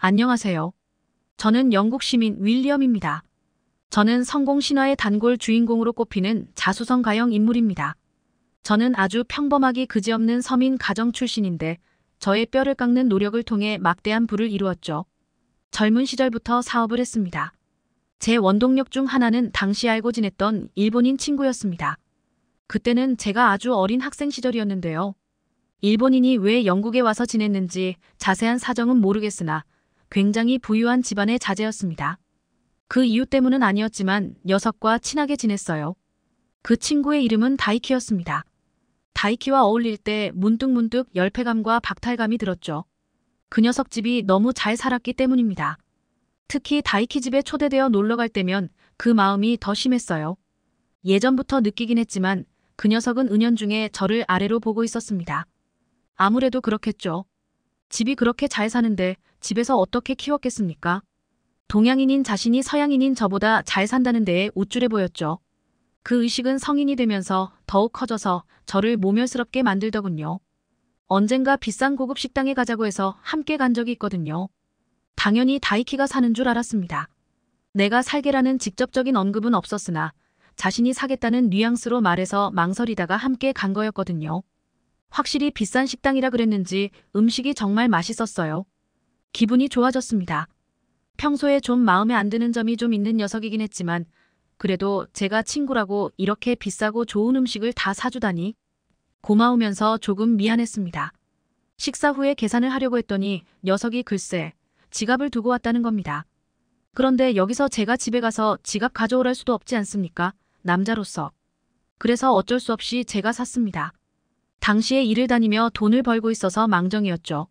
안녕하세요. 저는 영국 시민 윌리엄입니다. 저는 성공 신화의 단골 주인공으로 꼽히는 자수성 가형 인물입니다. 저는 아주 평범하기 그지없는 서민 가정 출신인데 저의 뼈를 깎는 노력을 통해 막대한 부를 이루었죠. 젊은 시절부터 사업을 했습니다. 제 원동력 중 하나는 당시 알고 지냈던 일본인 친구였습니다. 그때는 제가 아주 어린 학생 시절이었는데요. 일본인이 왜 영국에 와서 지냈는지 자세한 사정은 모르겠으나 굉장히 부유한 집안의 자제였습니다. 그 이유 때문은 아니었지만 녀석과 친하게 지냈어요. 그 친구의 이름은 다이키였습니다. 다이키와 어울릴 때 문득문득 열패감과 박탈감이 들었죠. 그 녀석 집이 너무 잘 살았기 때문입니다. 특히 다이키 집에 초대되어 놀러갈 때면 그 마음이 더 심했어요. 예전부터 느끼긴 했지만 그 녀석은 은연중에 저를 아래로 보고 있었습니다. 아무래도 그렇겠죠. 집이 그렇게 잘 사는데 집에서 어떻게 키웠겠습니까? 동양인인 자신이 서양인인 저보다 잘 산다는 데에 우쭐해 보였죠. 그 의식은 성인이 되면서 더욱 커져서 저를 모멸스럽게 만들더군요. 언젠가 비싼 고급 식당에 가자고 해서 함께 간 적이 있거든요. 당연히 다이키가 사는 줄 알았습니다. 내가 살게라는 직접적인 언급은 없었으나 자신이 사겠다는 뉘앙스로 말해서 망설이다가 함께 간 거였거든요. 확실히 비싼 식당이라 그랬는지 음식이 정말 맛있었어요. 기분이 좋아졌습니다. 평소에 좀 마음에 안 드는 점이 좀 있는 녀석이긴 했지만 그래도 제가 친구라고 이렇게 비싸고 좋은 음식을 다 사주다니 고마우면서 조금 미안했습니다. 식사 후에 계산을 하려고 했더니 녀석이 글쎄 지갑을 두고 왔다는 겁니다. 그런데 여기서 제가 집에 가서 지갑 가져오랄 수도 없지 않습니까? 남자로서. 그래서 어쩔 수 없이 제가 샀습니다. 당시에 일을 다니며 돈을 벌고 있어서 망정이었죠.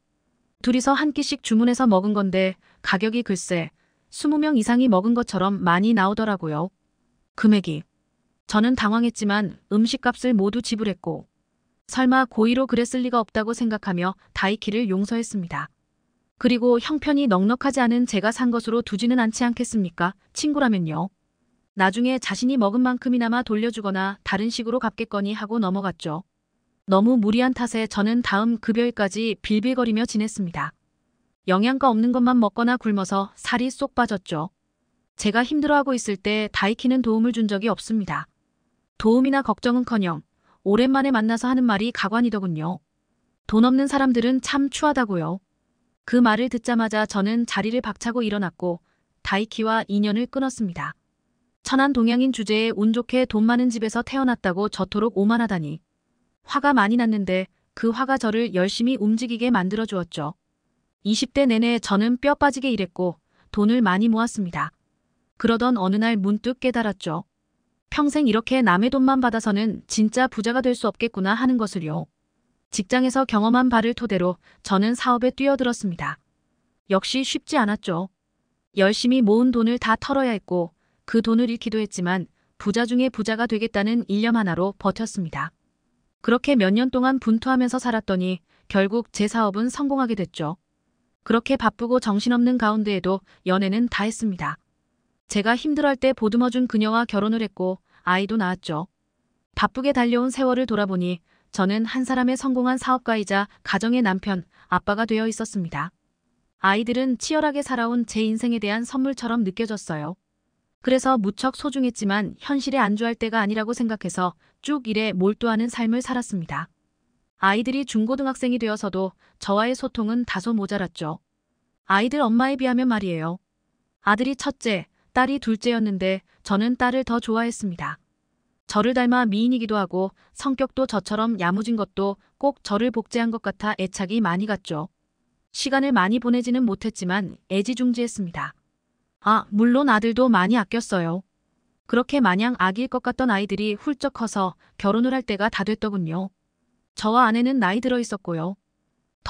둘이서 한 끼씩 주문해서 먹은 건데 가격이 글쎄 20명 이상이 먹은 것처럼 많이 나오더라고요. 금액이. 저는 당황했지만 음식값을 모두 지불했고 설마 고의로 그랬을 리가 없다고 생각하며 다이키를 용서했습니다. 그리고 형편이 넉넉하지 않은 제가 산 것으로 두지는 않지 않겠습니까? 친구라면요. 나중에 자신이 먹은 만큼이나마 돌려주거나 다른 식으로 갚겠거니 하고 넘어갔죠. 너무 무리한 탓에 저는 다음 급여일까지 빌빌거리며 지냈습니다. 영양가 없는 것만 먹거나 굶어서 살이 쏙 빠졌죠. 제가 힘들어하고 있을 때 다이키는 도움을 준 적이 없습니다. 도움이나 걱정은커녕 오랜만에 만나서 하는 말이 가관이더군요. 돈 없는 사람들은 참 추하다고요. 그 말을 듣자마자 저는 자리를 박차고 일어났고 다이키와 인연을 끊었습니다. 천한 동양인 주제에 운 좋게 돈 많은 집에서 태어났다고 저토록 오만하다니 화가 많이 났는데 그 화가 저를 열심히 움직이게 만들어 주었죠. 20대 내내 저는 뼈 빠지게 일했고 돈을 많이 모았습니다. 그러던 어느 날 문득 깨달았죠. 평생 이렇게 남의 돈만 받아서는 진짜 부자가 될 수 없겠구나 하는 것을요. 직장에서 경험한 바를 토대로 저는 사업에 뛰어들었습니다. 역시 쉽지 않았죠. 열심히 모은 돈을 다 털어야 했고 그 돈을 잃기도 했지만 부자 중에 부자가 되겠다는 일념 하나로 버텼습니다. 그렇게 몇 년 동안 분투하면서 살았더니 결국 제 사업은 성공하게 됐죠. 그렇게 바쁘고 정신없는 가운데에도 연애는 다 했습니다. 제가 힘들할 때 보듬어준 그녀와 결혼을 했고 아이도 낳았죠. 바쁘게 달려온 세월을 돌아보니 저는 한 사람의 성공한 사업가이자 가정의 남편, 아빠가 되어 있었습니다. 아이들은 치열하게 살아온 제 인생에 대한 선물처럼 느껴졌어요. 그래서 무척 소중했지만 현실에 안주할 때가 아니라고 생각해서 쭉 일에 몰두하는 삶을 살았습니다. 아이들이 중고등학생이 되어서도 저와의 소통은 다소 모자랐죠. 아이들 엄마에 비하면 말이에요. 아들이 첫째, 딸이 둘째였는데 저는 딸을 더 좋아했습니다. 저를 닮아 미인이기도 하고 성격도 저처럼 야무진 것도 꼭 저를 복제한 것 같아 애착이 많이 갔죠. 시간을 많이 보내지는 못했지만 애지중지했습니다. 아, 물론 아들도 많이 아꼈어요. 그렇게 마냥 아기일 것 같던 아이들이 훌쩍 커서 결혼을 할 때가 다 됐더군요. 저와 아내는 나이 들어 있었고요.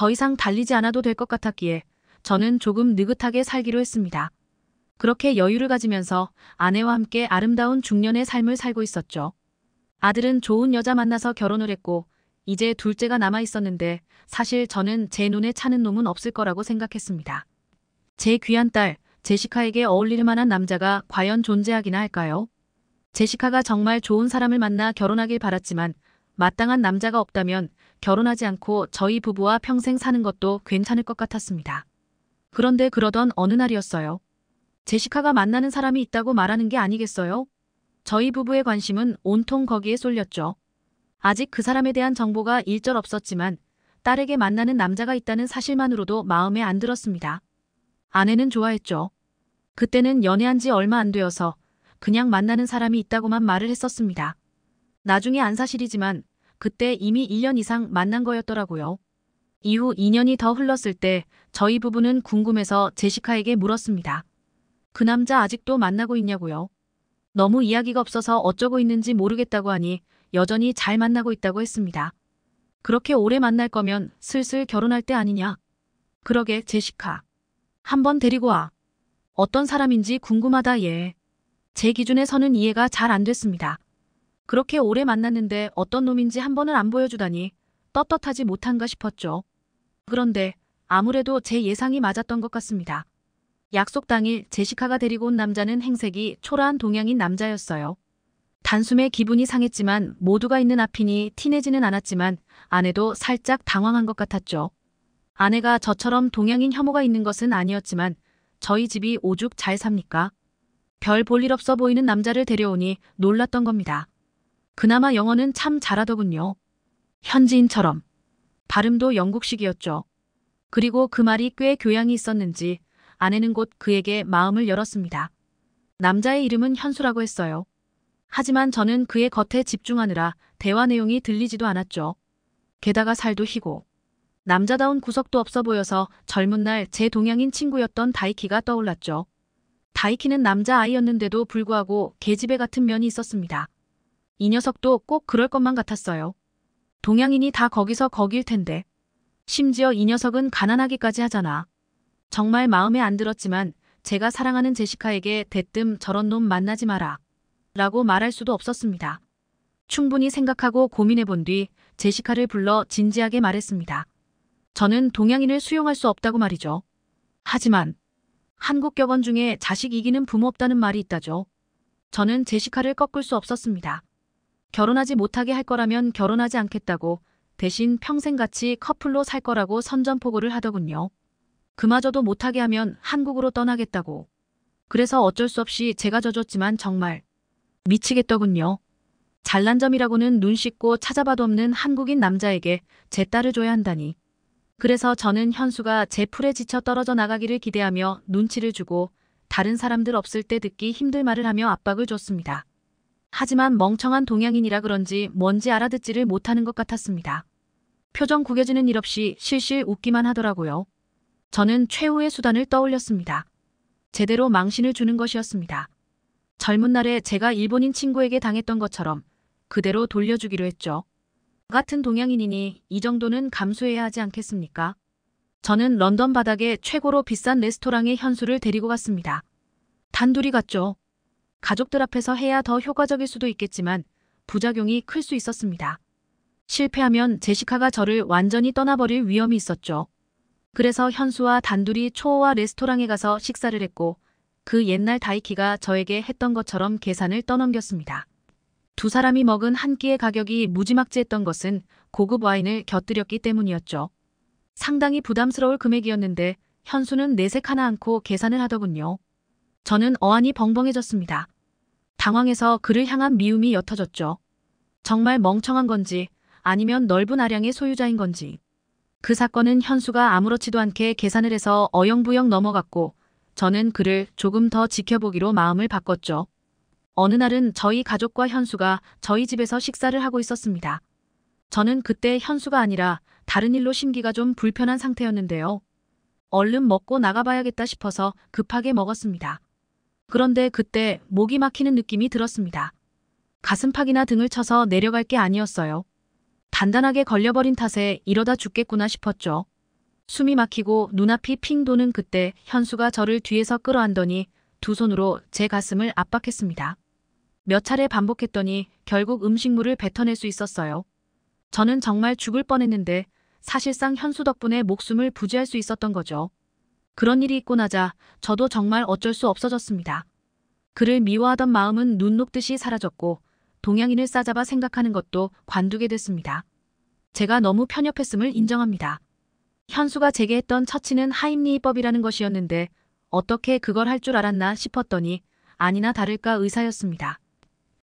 더 이상 달리지 않아도 될 것 같았기에 저는 조금 느긋하게 살기로 했습니다. 그렇게 여유를 가지면서 아내와 함께 아름다운 중년의 삶을 살고 있었죠. 아들은 좋은 여자 만나서 결혼을 했고 이제 둘째가 남아 있었는데 사실 저는 제 눈에 차는 놈은 없을 거라고 생각했습니다. 제 귀한 딸, 제시카에게 어울릴 만한 남자가 과연 존재하기나 할까요? 제시카가 정말 좋은 사람을 만나 결혼하길 바랐지만 마땅한 남자가 없다면 결혼하지 않고 저희 부부와 평생 사는 것도 괜찮을 것 같았습니다. 그런데 그러던 어느 날이었어요. 제시카가 만나는 사람이 있다고 말하는 게 아니겠어요? 저희 부부의 관심은 온통 거기에 쏠렸죠. 아직 그 사람에 대한 정보가 일절 없었지만 딸에게 만나는 남자가 있다는 사실만으로도 마음에 안 들었습니다. 아내는 좋아했죠. 그때는 연애한 지 얼마 안 되어서 그냥 만나는 사람이 있다고만 말을 했었습니다. 나중에 안 사실이지만 그때 이미 1년 이상 만난 거였더라고요. 이후 2년이 더 흘렀을 때 저희 부부는 궁금해서 제시카에게 물었습니다. 그 남자 아직도 만나고 있냐고요. 너무 이야기가 없어서 어쩌고 있는지 모르겠다고 하니 여전히 잘 만나고 있다고 했습니다. 그렇게 오래 만날 거면 슬슬 결혼할 때 아니냐. 그러게 제시카. 한번 데리고 와. 어떤 사람인지 궁금하다 예. 제 기준에서는 이해가 잘 안 됐습니다. 그렇게 오래 만났는데 어떤 놈인지 한 번은 안 보여주다니 떳떳하지 못한가 싶었죠. 그런데 아무래도 제 예상이 맞았던 것 같습니다. 약속 당일 제시카가 데리고 온 남자는 행색이 초라한 동양인 남자였어요. 단숨에 기분이 상했지만 모두가 있는 앞이니 티내지는 않았지만 아내도 살짝 당황한 것 같았죠. 아내가 저처럼 동양인 혐오가 있는 것은 아니었지만 저희 집이 오죽 잘 삽니까? 별 볼 일 없어 보이는 남자를 데려오니 놀랐던 겁니다. 그나마 영어는 참 잘하더군요. 현지인처럼. 발음도 영국식이었죠. 그리고 그 말이 꽤 교양이 있었는지 아내는 곧 그에게 마음을 열었습니다. 남자의 이름은 현수라고 했어요. 하지만 저는 그의 겉에 집중하느라 대화 내용이 들리지도 않았죠. 게다가 살도 희고 남자다운 구석도 없어 보여서 젊은 날 제 동양인 친구였던 다이키가 떠올랐죠. 다이키는 남자아이였는데도 불구하고 계집애 같은 면이 있었습니다. 이 녀석도 꼭 그럴 것만 같았어요. 동양인이 다 거기서 거길 텐데. 심지어 이 녀석은 가난하기까지 하잖아. 정말 마음에 안 들었지만 제가 사랑하는 제시카에게 대뜸 저런 놈 만나지 마라. 라고 말할 수도 없었습니다. 충분히 생각하고 고민해 본 뒤 제시카를 불러 진지하게 말했습니다. 저는 동양인을 수용할 수 없다고 말이죠. 하지만 한국 격언 중에 자식 이기는 부모 없다는 말이 있다죠. 저는 제시카를 꺾을 수 없었습니다. 결혼하지 못하게 할 거라면 결혼하지 않겠다고 대신 평생같이 커플로 살 거라고 선전포고를 하더군요. 그마저도 못하게 하면 한국으로 떠나겠다고. 그래서 어쩔 수 없이 제가 져줬지만 정말 미치겠더군요. 잘난 점이라고는 눈 씻고 찾아봐도 없는 한국인 남자에게 제 딸을 줘야 한다니. 그래서 저는 현수가 제 풀에 지쳐 떨어져 나가기를 기대하며 눈치를 주고 다른 사람들 없을 때 듣기 힘들 말을 하며 압박을 줬습니다. 하지만 멍청한 동양인이라 그런지 뭔지 알아듣지를 못하는 것 같았습니다. 표정 구겨지는 일 없이 실실 웃기만 하더라고요. 저는 최후의 수단을 떠올렸습니다. 제대로 망신을 주는 것이었습니다. 젊은 날에 제가 일본인 친구에게 당했던 것처럼 그대로 돌려주기로 했죠. 같은 동양인이니 이 정도는 감수해야 하지 않겠습니까? 저는 런던 바닥에 최고로 비싼 레스토랑에 현수를 데리고 갔습니다. 단둘이 갔죠. 가족들 앞에서 해야 더 효과적일 수도 있겠지만 부작용이 클 수 있었습니다. 실패하면 제시카가 저를 완전히 떠나버릴 위험이 있었죠. 그래서 현수와 단둘이 초호화 레스토랑에 가서 식사를 했고 그 옛날 다이키가 저에게 했던 것처럼 계산을 떠넘겼습니다. 두 사람이 먹은 한 끼의 가격이 무지막지했던 것은 고급 와인을 곁들였기 때문이었죠. 상당히 부담스러울 금액이었는데 현수는 내색 하나 않고 계산을 하더군요. 저는 어안이 벙벙해졌습니다. 당황해서 그를 향한 미움이 옅어졌죠. 정말 멍청한 건지 아니면 넓은 아량의 소유자인 건지. 그 사건은 현수가 아무렇지도 않게 계산을 해서 어영부영 넘어갔고 저는 그를 조금 더 지켜보기로 마음을 바꿨죠. 어느 날은 저희 가족과 현수가 저희 집에서 식사를 하고 있었습니다. 저는 그때 현수가 아니라 다른 일로 심기가 좀 불편한 상태였는데요. 얼른 먹고 나가봐야겠다 싶어서 급하게 먹었습니다. 그런데 그때 목이 막히는 느낌이 들었습니다. 가슴팍이나 등을 쳐서 내려갈 게 아니었어요. 단단하게 걸려버린 탓에 이러다 죽겠구나 싶었죠. 숨이 막히고 눈앞이 핑 도는 그때 현수가 저를 뒤에서 끌어안더니 두 손으로 제 가슴을 압박했습니다. 몇 차례 반복했더니 결국 음식물을 뱉어낼 수 있었어요. 저는 정말 죽을 뻔했는데 사실상 현수 덕분에 목숨을 부지할 수 있었던 거죠. 그런 일이 있고 나자 저도 정말 어쩔 수 없어졌습니다. 그를 미워하던 마음은 눈 녹듯이 사라졌고 동양인을 싸잡아 생각하는 것도 관두게 됐습니다. 제가 너무 편협했음을 인정합니다. 현수가 제게 했던 처치는 하임리법이라는 것이었는데 어떻게 그걸 할 줄 알았나 싶었더니 아니나 다를까 의사였습니다.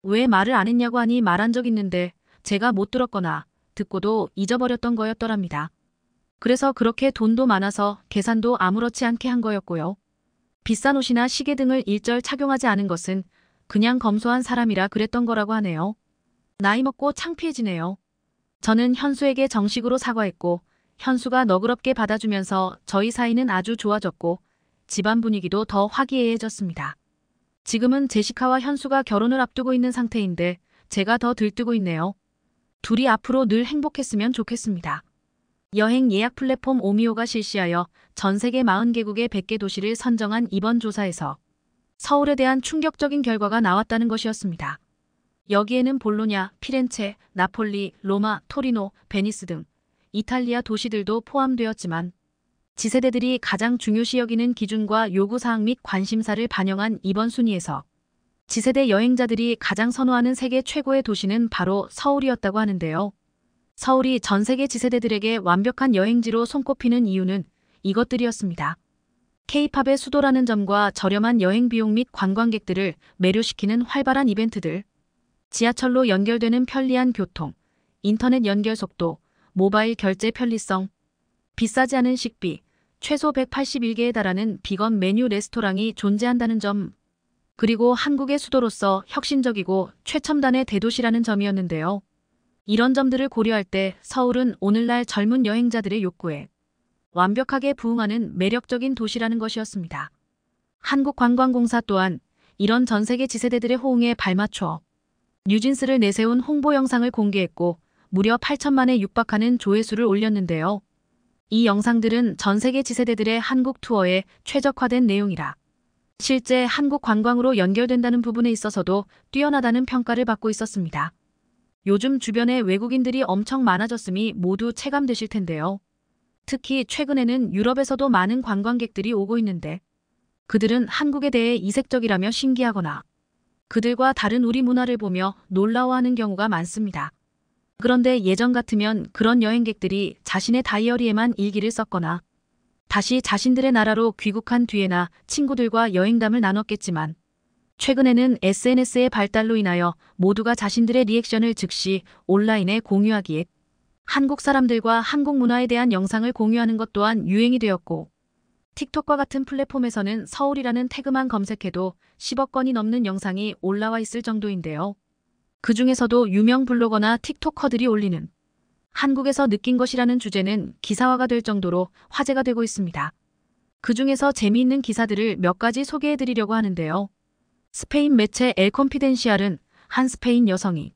왜 말을 안 했냐고 하니 말한 적 있는데 제가 못 들었거나 듣고도 잊어버렸던 거였더랍니다. 그래서 그렇게 돈도 많아서 계산도 아무렇지 않게 한 거였고요. 비싼 옷이나 시계 등을 일절 착용하지 않은 것은 그냥 검소한 사람이라 그랬던 거라고 하네요. 나이 먹고 창피해지네요. 저는 현수에게 정식으로 사과했고 현수가 너그럽게 받아주면서 저희 사이는 아주 좋아졌고 집안 분위기도 더 화기애애해졌습니다. 지금은 제시카와 현수가 결혼을 앞두고 있는 상태인데 제가 더 들뜨고 있네요. 둘이 앞으로 늘 행복했으면 좋겠습니다. 여행 예약 플랫폼 오미오가 실시하여 전 세계 40개국의 100개 도시를 선정한 이번 조사에서 서울에 대한 충격적인 결과가 나왔다는 것이었습니다. 여기에는 볼로냐, 피렌체, 나폴리, 로마, 토리노, 베니스 등 이탈리아 도시들도 포함되었지만 지세대들이 가장 중요시 여기는 기준과 요구사항 및 관심사를 반영한 이번 순위에서 지세대 여행자들이 가장 선호하는 세계 최고의 도시는 바로 서울이었다고 하는데요. 서울이 전 세계 지세대들에게 완벽한 여행지로 손꼽히는 이유는 이것들이었습니다. 케이팝의 수도라는 점과 저렴한 여행 비용 및 관광객들을 매료시키는 활발한 이벤트들, 지하철로 연결되는 편리한 교통, 인터넷 연결 속도, 모바일 결제 편리성, 비싸지 않은 식비, 최소 181개에 달하는 비건 메뉴 레스토랑이 존재한다는 점, 그리고 한국의 수도로서 혁신적이고 최첨단의 대도시라는 점이었는데요. 이런 점들을 고려할 때 서울은 오늘날 젊은 여행자들의 욕구에 완벽하게 부응하는 매력적인 도시라는 것이었습니다. 한국관광공사 또한 이런 전 세계 지세대들의 호응에 발맞춰 뉴진스를 내세운 홍보 영상을 공개했고 무려 8천만에 육박하는 조회수를 올렸는데요. 이 영상들은 전 세계 지세대들의 한국 투어에 최적화된 내용이라 실제 한국 관광으로 연결된다는 부분에 있어서도 뛰어나다는 평가를 받고 있었습니다. 요즘 주변에 외국인들이 엄청 많아졌음이 모두 체감되실 텐데요. 특히 최근에는 유럽에서도 많은 관광객들이 오고 있는데 그들은 한국에 대해 이색적이라며 신기하거나 그들과 다른 우리 문화를 보며 놀라워하는 경우가 많습니다. 그런데 예전 같으면 그런 여행객들이 자신의 다이어리에만 일기를 썼거나 다시 자신들의 나라로 귀국한 뒤에나 친구들과 여행담을 나눴겠지만 최근에는 SNS의 발달로 인하여 모두가 자신들의 리액션을 즉시 온라인에 공유하기에 한국 사람들과 한국 문화에 대한 영상을 공유하는 것 또한 유행이 되었고 틱톡과 같은 플랫폼에서는 서울이라는 태그만 검색해도 10억 건이 넘는 영상이 올라와 있을 정도인데요. 그 중에서도 유명 블로거나 틱톡커들이 올리는 한국에서 느낀 것이라는 주제는 기사화가 될 정도로 화제가 되고 있습니다. 그 중에서 재미있는 기사들을 몇 가지 소개해드리려고 하는데요. 스페인 매체 엘컴피덴시알은한 스페인 여성이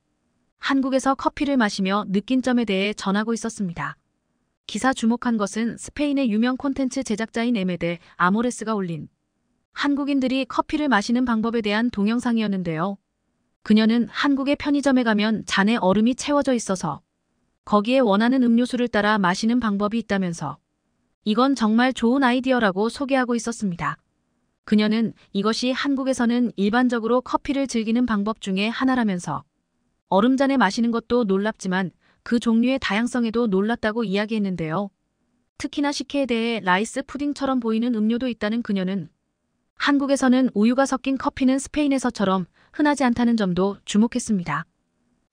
한국에서 커피를 마시며 느낀 점에 대해 전하고 있었습니다. 기사 주목한 것은 스페인의 유명 콘텐츠 제작자인 에메데 아모레스가 올린 한국인들이 커피를 마시는 방법에 대한 동영상이었는데요. 그녀는 한국의 편의점에 가면 잔에 얼음이 채워져 있어서 거기에 원하는 음료수를 따라 마시는 방법이 있다면서 이건 정말 좋은 아이디어라고 소개하고 있었습니다. 그녀는 이것이 한국에서는 일반적으로 커피를 즐기는 방법 중에 하나라면서 얼음잔에 마시는 것도 놀랍지만 그 종류의 다양성에도 놀랐다고 이야기했는데요. 특히나 식혜에 대해 라이스 푸딩처럼 보이는 음료도 있다는 그녀는 한국에서는 우유가 섞인 커피는 스페인에서처럼 흔하지 않다는 점도 주목했습니다.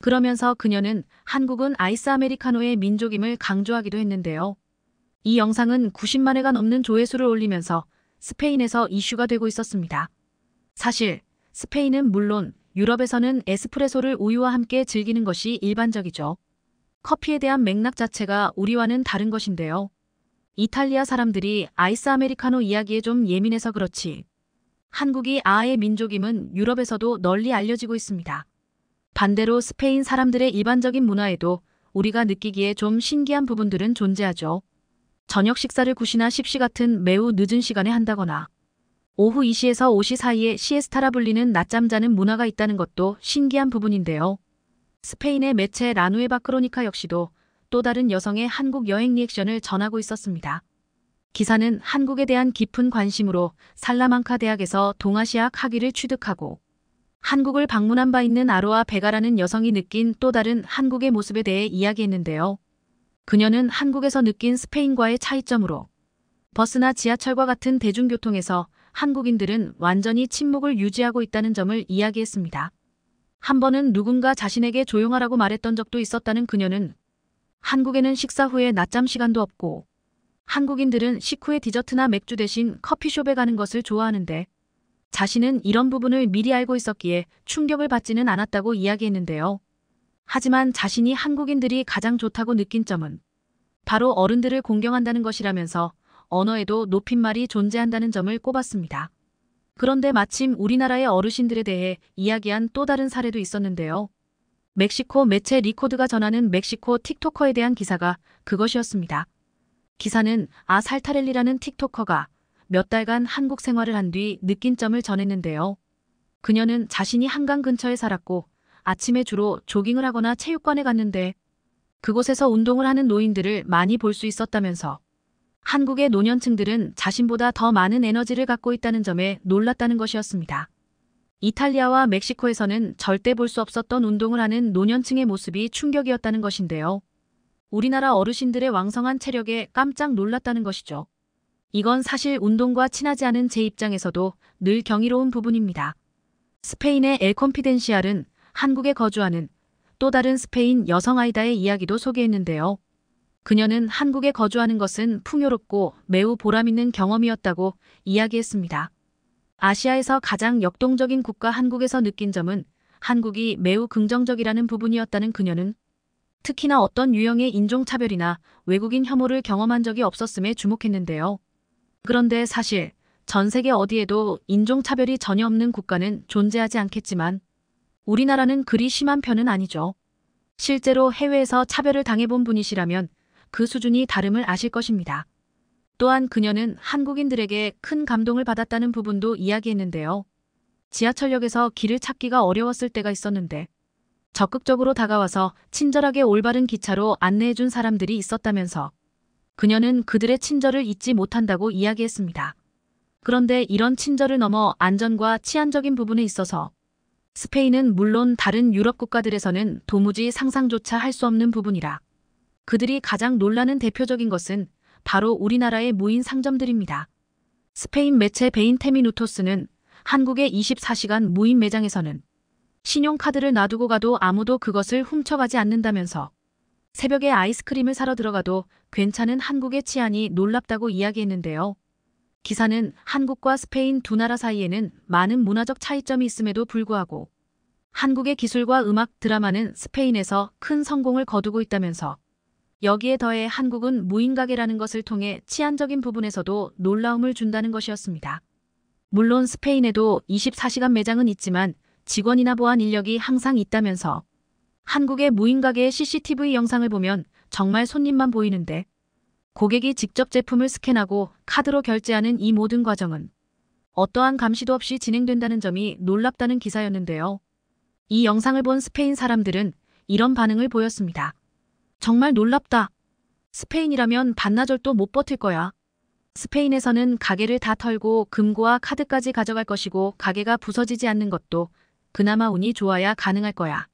그러면서 그녀는 한국은 아이스 아메리카노의 민족임을 강조하기도 했는데요. 이 영상은 90만 회가 넘는 조회수를 올리면서 스페인에서 이슈가 되고 있었습니다. 사실 스페인은 물론 유럽에서는 에스프레소를 우유와 함께 즐기는 것이 일반적이죠. 커피에 대한 맥락 자체가 우리와는 다른 것인데요. 이탈리아 사람들이 아이스 아메리카노 이야기에 좀 예민해서 그렇지 한국이 아의 아 민족임은 유럽에서도 널리 알려지고 있습니다. 반대로 스페인 사람들의 일반적인 문화에도 우리가 느끼기에 좀 신기한 부분들은 존재하죠. 저녁 식사를 9시나 10시 같은 매우 늦은 시간에 한다거나 오후 2시에서 5시 사이에 시에스타라 불리는 낮잠 자는 문화가 있다는 것도 신기한 부분인데요. 스페인의 매체 라누에바 크로니카 역시도 또 다른 여성의 한국 여행 리액션을 전하고 있었습니다. 기사는 한국에 대한 깊은 관심으로 살라만카 대학에서 동아시아 학위를 취득하고 한국을 방문한 바 있는 아로아 베가라는 여성이 느낀 또 다른 한국의 모습에 대해 이야기했는데요. 그녀는 한국에서 느낀 스페인과의 차이점으로 버스나 지하철과 같은 대중교통에서 한국인들은 완전히 침묵을 유지하고 있다는 점을 이야기했습니다. 한 번은 누군가 자신에게 조용하라고 말했던 적도 있었다는 그녀는 한국에는 식사 후에 낮잠 시간도 없고 한국인들은 식후에 디저트나 맥주 대신 커피숍에 가는 것을 좋아하는데 자신은 이런 부분을 미리 알고 있었기에 충격을 받지는 않았다고 이야기했는데요. 하지만 자신이 한국인들이 가장 좋다고 느낀 점은 바로 어른들을 공경한다는 것이라면서 언어에도 높임말이 존재한다는 점을 꼽았습니다. 그런데 마침 우리나라의 어르신들에 대해 이야기한 또 다른 사례도 있었는데요. 멕시코 매체 리코드가 전하는 멕시코 틱토커에 대한 기사가 그것이었습니다. 기사는 아살타렐리라는 틱톡커가몇 달간 한국 생활을 한 뒤 느낀 점을 전했는데요. 그녀는 자신이 한강 근처에 살았고 아침에 주로 조깅을 하거나 체육관에 갔는데 그곳에서 운동을 하는 노인들을 많이 볼 수 있었다면서 한국의 노년층들은 자신보다 더 많은 에너지를 갖고 있다는 점에 놀랐다는 것이었습니다. 이탈리아와 멕시코에서는 절대 볼 수 없었던 운동을 하는 노년층의 모습이 충격이었다는 것인데요. 우리나라 어르신들의 왕성한 체력에 깜짝 놀랐다는 것이죠. 이건 사실 운동과 친하지 않은 제 입장에서도 늘 경이로운 부분입니다. 스페인의 엘 콘피덴시알은 한국에 거주하는 또 다른 스페인 여성 아이다의 이야기도 소개했는데요. 그녀는 한국에 거주하는 것은 풍요롭고 매우 보람있는 경험이었다고 이야기했습니다. 아시아에서 가장 역동적인 국가 한국에서 느낀 점은 한국이 매우 긍정적이라는 부분이었다는 그녀는 특히나 어떤 유형의 인종차별이나 외국인 혐오를 경험한 적이 없었음에 주목했는데요. 그런데 사실 전 세계 어디에도 인종차별이 전혀 없는 국가는 존재하지 않겠지만 우리나라는 그리 심한 편은 아니죠. 실제로 해외에서 차별을 당해본 분이시라면 그 수준이 다름을 아실 것입니다. 또한 그녀는 한국인들에게 큰 감동을 받았다는 부분도 이야기했는데요. 지하철역에서 길을 찾기가 어려웠을 때가 있었는데 적극적으로 다가와서 친절하게 올바른 기차로 안내해준 사람들이 있었다면서 그녀는 그들의 친절을 잊지 못한다고 이야기했습니다. 그런데 이런 친절을 넘어 안전과 치안적인 부분에 있어서 스페인은 물론 다른 유럽 국가들에서는 도무지 상상조차 할 수 없는 부분이라 그들이 가장 놀라는 대표적인 것은 바로 우리나라의 무인 상점들입니다. 스페인 매체 베인 테미누토스는 한국의 24시간 무인 매장에서는 신용카드를 놔두고 가도 아무도 그것을 훔쳐가지 않는다면서 새벽에 아이스크림을 사러 들어가도 괜찮은 한국의 치안이 놀랍다고 이야기했는데요. 기사는 한국과 스페인 두 나라 사이에는 많은 문화적 차이점이 있음에도 불구하고 한국의 기술과 음악 드라마는 스페인에서 큰 성공을 거두고 있다면서 여기에 더해 한국은 무인가게라는 것을 통해 치안적인 부분에서도 놀라움을 준다는 것이었습니다. 물론 스페인에도 24시간 매장은 있지만 직원이나 보안 인력이 항상 있다면서 한국의 무인 가게의 CCTV 영상을 보면 정말 손님만 보이는데 고객이 직접 제품을 스캔하고 카드로 결제하는 이 모든 과정은 어떠한 감시도 없이 진행된다는 점이 놀랍다는 기사였는데요. 이 영상을 본 스페인 사람들은 이런 반응을 보였습니다. 정말 놀랍다. 스페인이라면 반나절도 못 버틸 거야. 스페인에서는 가게를 다 털고 금고와 카드까지 가져갈 것이고 가게가 부서지지 않는 것도 그나마 운이 좋아야 가능할 거야.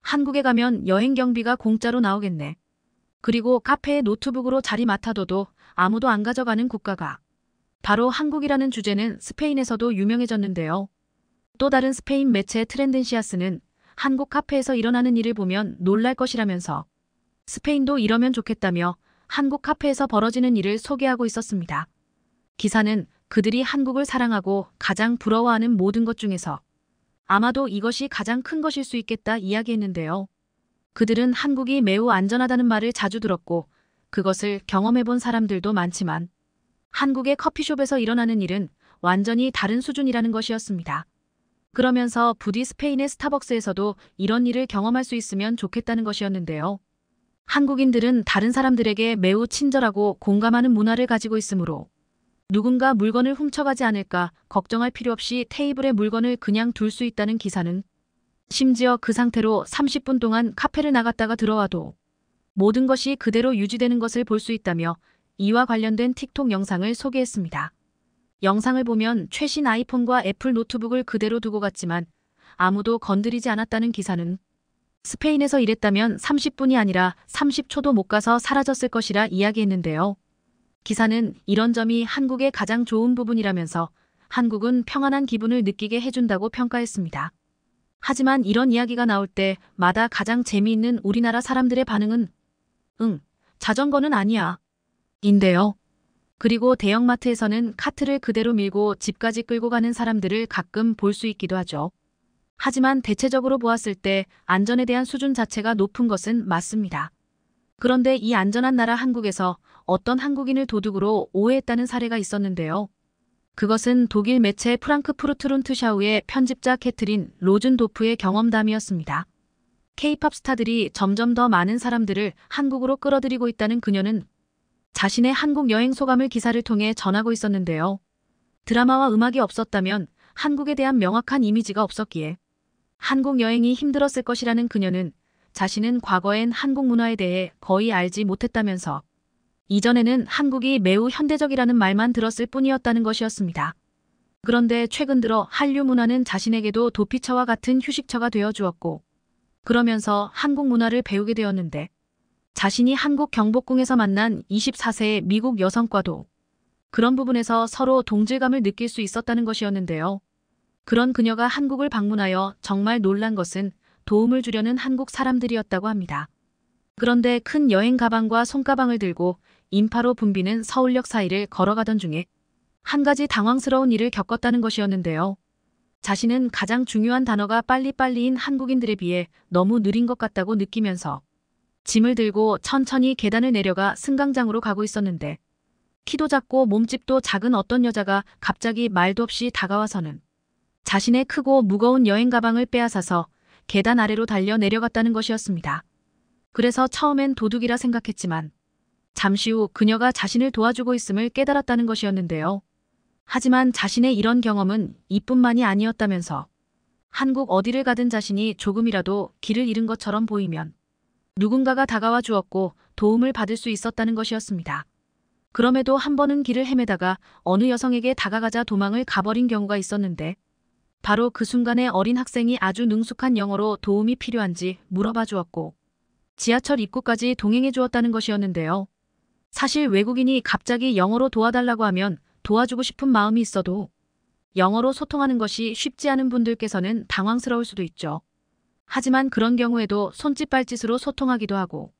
한국에 가면 여행 경비가 공짜로 나오겠네. 그리고 카페에 노트북으로 자리 맡아둬도 아무도 안 가져가는 국가가. 바로 한국이라는 주제는 스페인에서도 유명해졌는데요. 또 다른 스페인 매체 트렌덴시아스는 한국 카페에서 일어나는 일을 보면 놀랄 것이라면서 스페인도 이러면 좋겠다며 한국 카페에서 벌어지는 일을 소개하고 있었습니다. 기사는 그들이 한국을 사랑하고 가장 부러워하는 모든 것 중에서 아마도 이것이 가장 큰 것일 수 있겠다 이야기했는데요. 그들은 한국이 매우 안전하다는 말을 자주 들었고 그것을 경험해본 사람들도 많지만 한국의 커피숍에서 일어나는 일은 완전히 다른 수준이라는 것이었습니다. 그러면서 부디 스페인의 스타벅스에서도 이런 일을 경험할 수 있으면 좋겠다는 것이었는데요. 한국인들은 다른 사람들에게 매우 친절하고 공감하는 문화를 가지고 있으므로 누군가 물건을 훔쳐가지 않을까 걱정할 필요 없이 테이블에 물건을 그냥 둘 수 있다는 기사는 심지어 그 상태로 30분 동안 카페를 나갔다가 들어와도 모든 것이 그대로 유지되는 것을 볼 수 있다며 이와 관련된 틱톡 영상을 소개했습니다. 영상을 보면 최신 아이폰과 애플 노트북을 그대로 두고 갔지만 아무도 건드리지 않았다는 기사는 스페인에서 일했다면 30분이 아니라 30초도 못 가서 사라졌을 것이라 이야기했는데요. 기사는 이런 점이 한국의 가장 좋은 부분이라면서 한국은 평안한 기분을 느끼게 해준다고 평가했습니다. 하지만 이런 이야기가 나올 때마다 가장 재미있는 우리나라 사람들의 반응은 응, 자전거는 아니야. 인데요. 그리고 대형마트에서는 카트를 그대로 밀고 집까지 끌고 가는 사람들을 가끔 볼 수 있기도 하죠. 하지만 대체적으로 보았을 때 안전에 대한 수준 자체가 높은 것은 맞습니다. 그런데 이 안전한 나라 한국에서 어떤 한국인을 도둑으로 오해했다는 사례가 있었는데요. 그것은 독일 매체 프랑크푸르트룬트샤우의 편집자 캐트린 로준도프의 경험담이었습니다. 케이팝 스타들이 점점 더 많은 사람들을 한국으로 끌어들이고 있다는 그녀는 자신의 한국 여행 소감을 기사를 통해 전하고 있었는데요. 드라마와 음악이 없었다면 한국에 대한 명확한 이미지가 없었기에 한국 여행이 힘들었을 것이라는 그녀는 자신은 과거엔 한국 문화에 대해 거의 알지 못했다면서 이전에는 한국이 매우 현대적이라는 말만 들었을 뿐이었다는 것이었습니다. 그런데 최근 들어 한류 문화는 자신에게도 도피처와 같은 휴식처가 되어 주었고 그러면서 한국 문화를 배우게 되었는데 자신이 한국 경복궁에서 만난 24세의 미국 여성과도 그런 부분에서 서로 동질감을 느낄 수 있었다는 것이었는데요. 그런 그녀가 한국을 방문하여 정말 놀란 것은 도움을 주려는 한국 사람들이었다고 합니다. 그런데 큰 여행 가방과 손가방을 들고 인파로 붐비는 서울역 사이를 걸어가던 중에 한 가지 당황스러운 일을 겪었다는 것이었는데요. 자신은 가장 중요한 단어가 빨리빨리인 한국인들에 비해 너무 느린 것 같다고 느끼면서 짐을 들고 천천히 계단을 내려가 승강장으로 가고 있었는데 키도 작고 몸집도 작은 어떤 여자가 갑자기 말도 없이 다가와서는 자신의 크고 무거운 여행 가방을 빼앗아서 계단 아래로 달려 내려갔다는 것이었습니다. 그래서 처음엔 도둑이라 생각했지만 잠시 후 그녀가 자신을 도와주고 있음을 깨달았다는 것이었는데요. 하지만 자신의 이런 경험은 이뿐만이 아니었다면서 한국 어디를 가든 자신이 조금이라도 길을 잃은 것처럼 보이면 누군가가 다가와 주었고 도움을 받을 수 있었다는 것이었습니다. 그럼에도 한 번은 길을 헤매다가 어느 여성에게 다가가자 도망을 가버린 경우가 있었는데 바로 그 순간에 어린 학생이 아주 능숙한 영어로 도움이 필요한지 물어봐 주었고 지하철 입구까지 동행해 주었다는 것이었는데요. 사실 외국인이 갑자기 영어로 도와달라고 하면 도와주고 싶은 마음이 있어도 영어로 소통하는 것이 쉽지 않은 분들께서는 당황스러울 수도 있죠. 하지만 그런 경우에도 손짓발짓으로 소통하기도 하고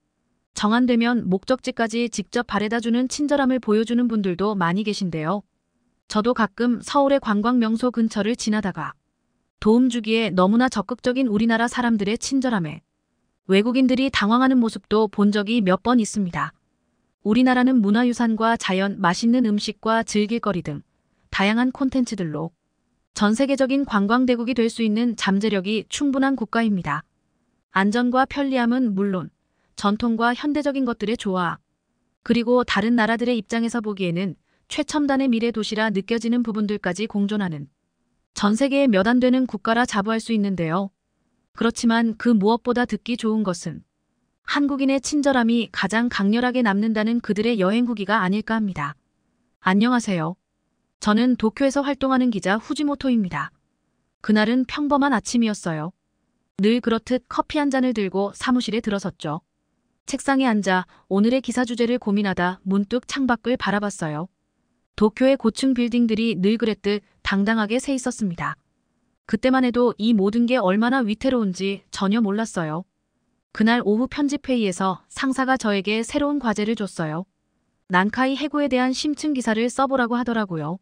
정한되면 목적지까지 직접 바래다주는 친절함을 보여주는 분들도 많이 계신데요. 저도 가끔 서울의 관광명소 근처를 지나다가 도움 주기에 너무나 적극적인 우리나라 사람들의 친절함에 외국인들이 당황하는 모습도 본 적이 몇 번 있습니다. 우리나라는 문화유산과 자연, 맛있는 음식과 즐길거리 등 다양한 콘텐츠들로 전 세계적인 관광대국이 될 수 있는 잠재력이 충분한 국가입니다. 안전과 편리함은 물론 전통과 현대적인 것들의 조화, 그리고 다른 나라들의 입장에서 보기에는 최첨단의 미래 도시라 느껴지는 부분들까지 공존하는 전 세계에 몇 안 되는 국가라 자부할 수 있는데요. 그렇지만 그 무엇보다 듣기 좋은 것은 한국인의 친절함이 가장 강렬하게 남는다는 그들의 여행 후기가 아닐까 합니다. 안녕하세요. 저는 도쿄에서 활동하는 기자 후지모토입니다. 그날은 평범한 아침이었어요. 늘 그렇듯 커피 한 잔을 들고 사무실에 들어섰죠. 책상에 앉아 오늘의 기사 주제를 고민하다 문득 창밖을 바라봤어요. 도쿄의 고층 빌딩들이 늘 그랬듯 당당하게 새 있었습니다. 그때만 해도 이 모든 게 얼마나 위태로운지 전혀 몰랐어요. 그날 오후 편집회의에서 상사가 저에게 새로운 과제를 줬어요. 난카이 해고에 대한 심층 기사를 써보라고 하더라고요.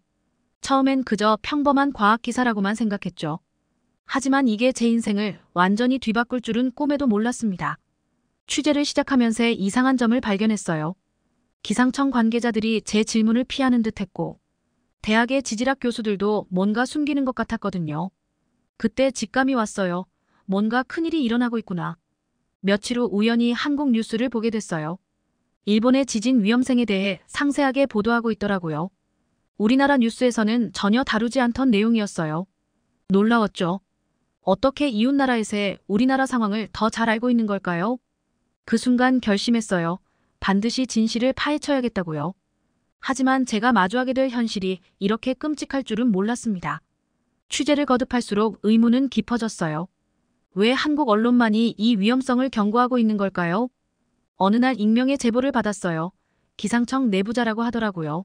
처음엔 그저 평범한 과학 기사라고만 생각했죠. 하지만 이게 제 인생을 완전히 뒤바꿀 줄은 꿈에도 몰랐습니다. 취재를 시작하면서 이상한 점을 발견했어요. 기상청 관계자들이 제 질문을 피하는 듯했고 대학의 지질학 교수들도 뭔가 숨기는 것 같았거든요. 그때 직감이 왔어요. 뭔가 큰일이 일어나고 있구나. 며칠 후 우연히 한국 뉴스를 보게 됐어요. 일본의 지진 위험생에 대해 상세하게 보도하고 있더라고요. 우리나라 뉴스에서는 전혀 다루지 않던 내용이었어요. 놀라웠죠. 어떻게 이웃나라에서의 우리나라 상황을 더 잘 알고 있는 걸까요? 그 순간 결심했어요. 반드시 진실을 파헤쳐야겠다고요. 하지만 제가 마주하게 될 현실이 이렇게 끔찍할 줄은 몰랐습니다. 취재를 거듭할수록 의문은 깊어졌어요. 왜 한국 언론만이 이 위험성을 경고하고 있는 걸까요? 어느 날 익명의 제보를 받았어요. 기상청 내부자라고 하더라고요.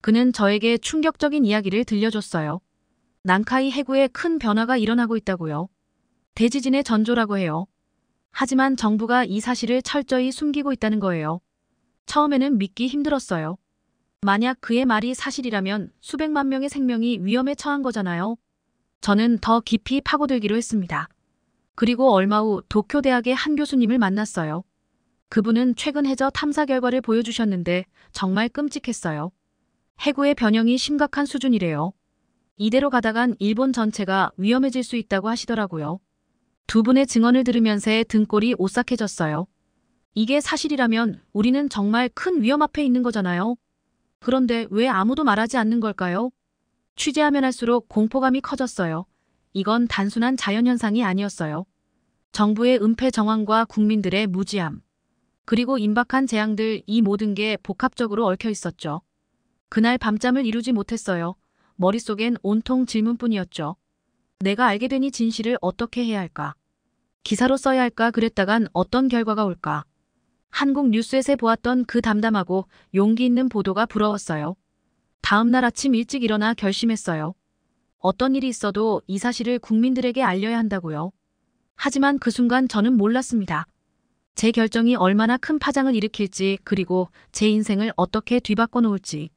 그는 저에게 충격적인 이야기를 들려줬어요. 난카이 해구에 큰 변화가 일어나고 있다고요. 대지진의 전조라고 해요. 하지만 정부가 이 사실을 철저히 숨기고 있다는 거예요. 처음에는 믿기 힘들었어요. 만약 그의 말이 사실이라면 수백만 명의 생명이 위험에 처한 거잖아요. 저는 더 깊이 파고들기로 했습니다. 그리고 얼마 후 도쿄대학의 한 교수님을 만났어요. 그분은 최근 해저 탐사 결과를 보여주셨는데 정말 끔찍했어요. 해구의 변형이 심각한 수준이래요. 이대로 가다간 일본 전체가 위험해질 수 있다고 하시더라고요. 두 분의 증언을 들으면서 등골이 오싹해졌어요. 이게 사실이라면 우리는 정말 큰 위험 앞에 있는 거잖아요. 그런데 왜 아무도 말하지 않는 걸까요? 취재하면 할수록 공포감이 커졌어요. 이건 단순한 자연현상이 아니었어요. 정부의 은폐 정황과 국민들의 무지함, 그리고 임박한 재앙들 이 모든 게 복합적으로 얽혀 있었죠. 그날 밤잠을 이루지 못했어요. 머릿속엔 온통 질문뿐이었죠. 내가 알게 되니 진실을 어떻게 해야 할까? 기사로 써야 할까 그랬다간 어떤 결과가 올까? 한국 뉴스에서 보았던 그 담담하고 용기 있는 보도가 부러웠어요. 다음날 아침 일찍 일어나 결심했어요. 어떤 일이 있어도 이 사실을 국민들에게 알려야 한다고요. 하지만 그 순간 저는 몰랐습니다. 제 결정이 얼마나 큰 파장을 일으킬지 그리고 제 인생을 어떻게 뒤바꿔 놓을지.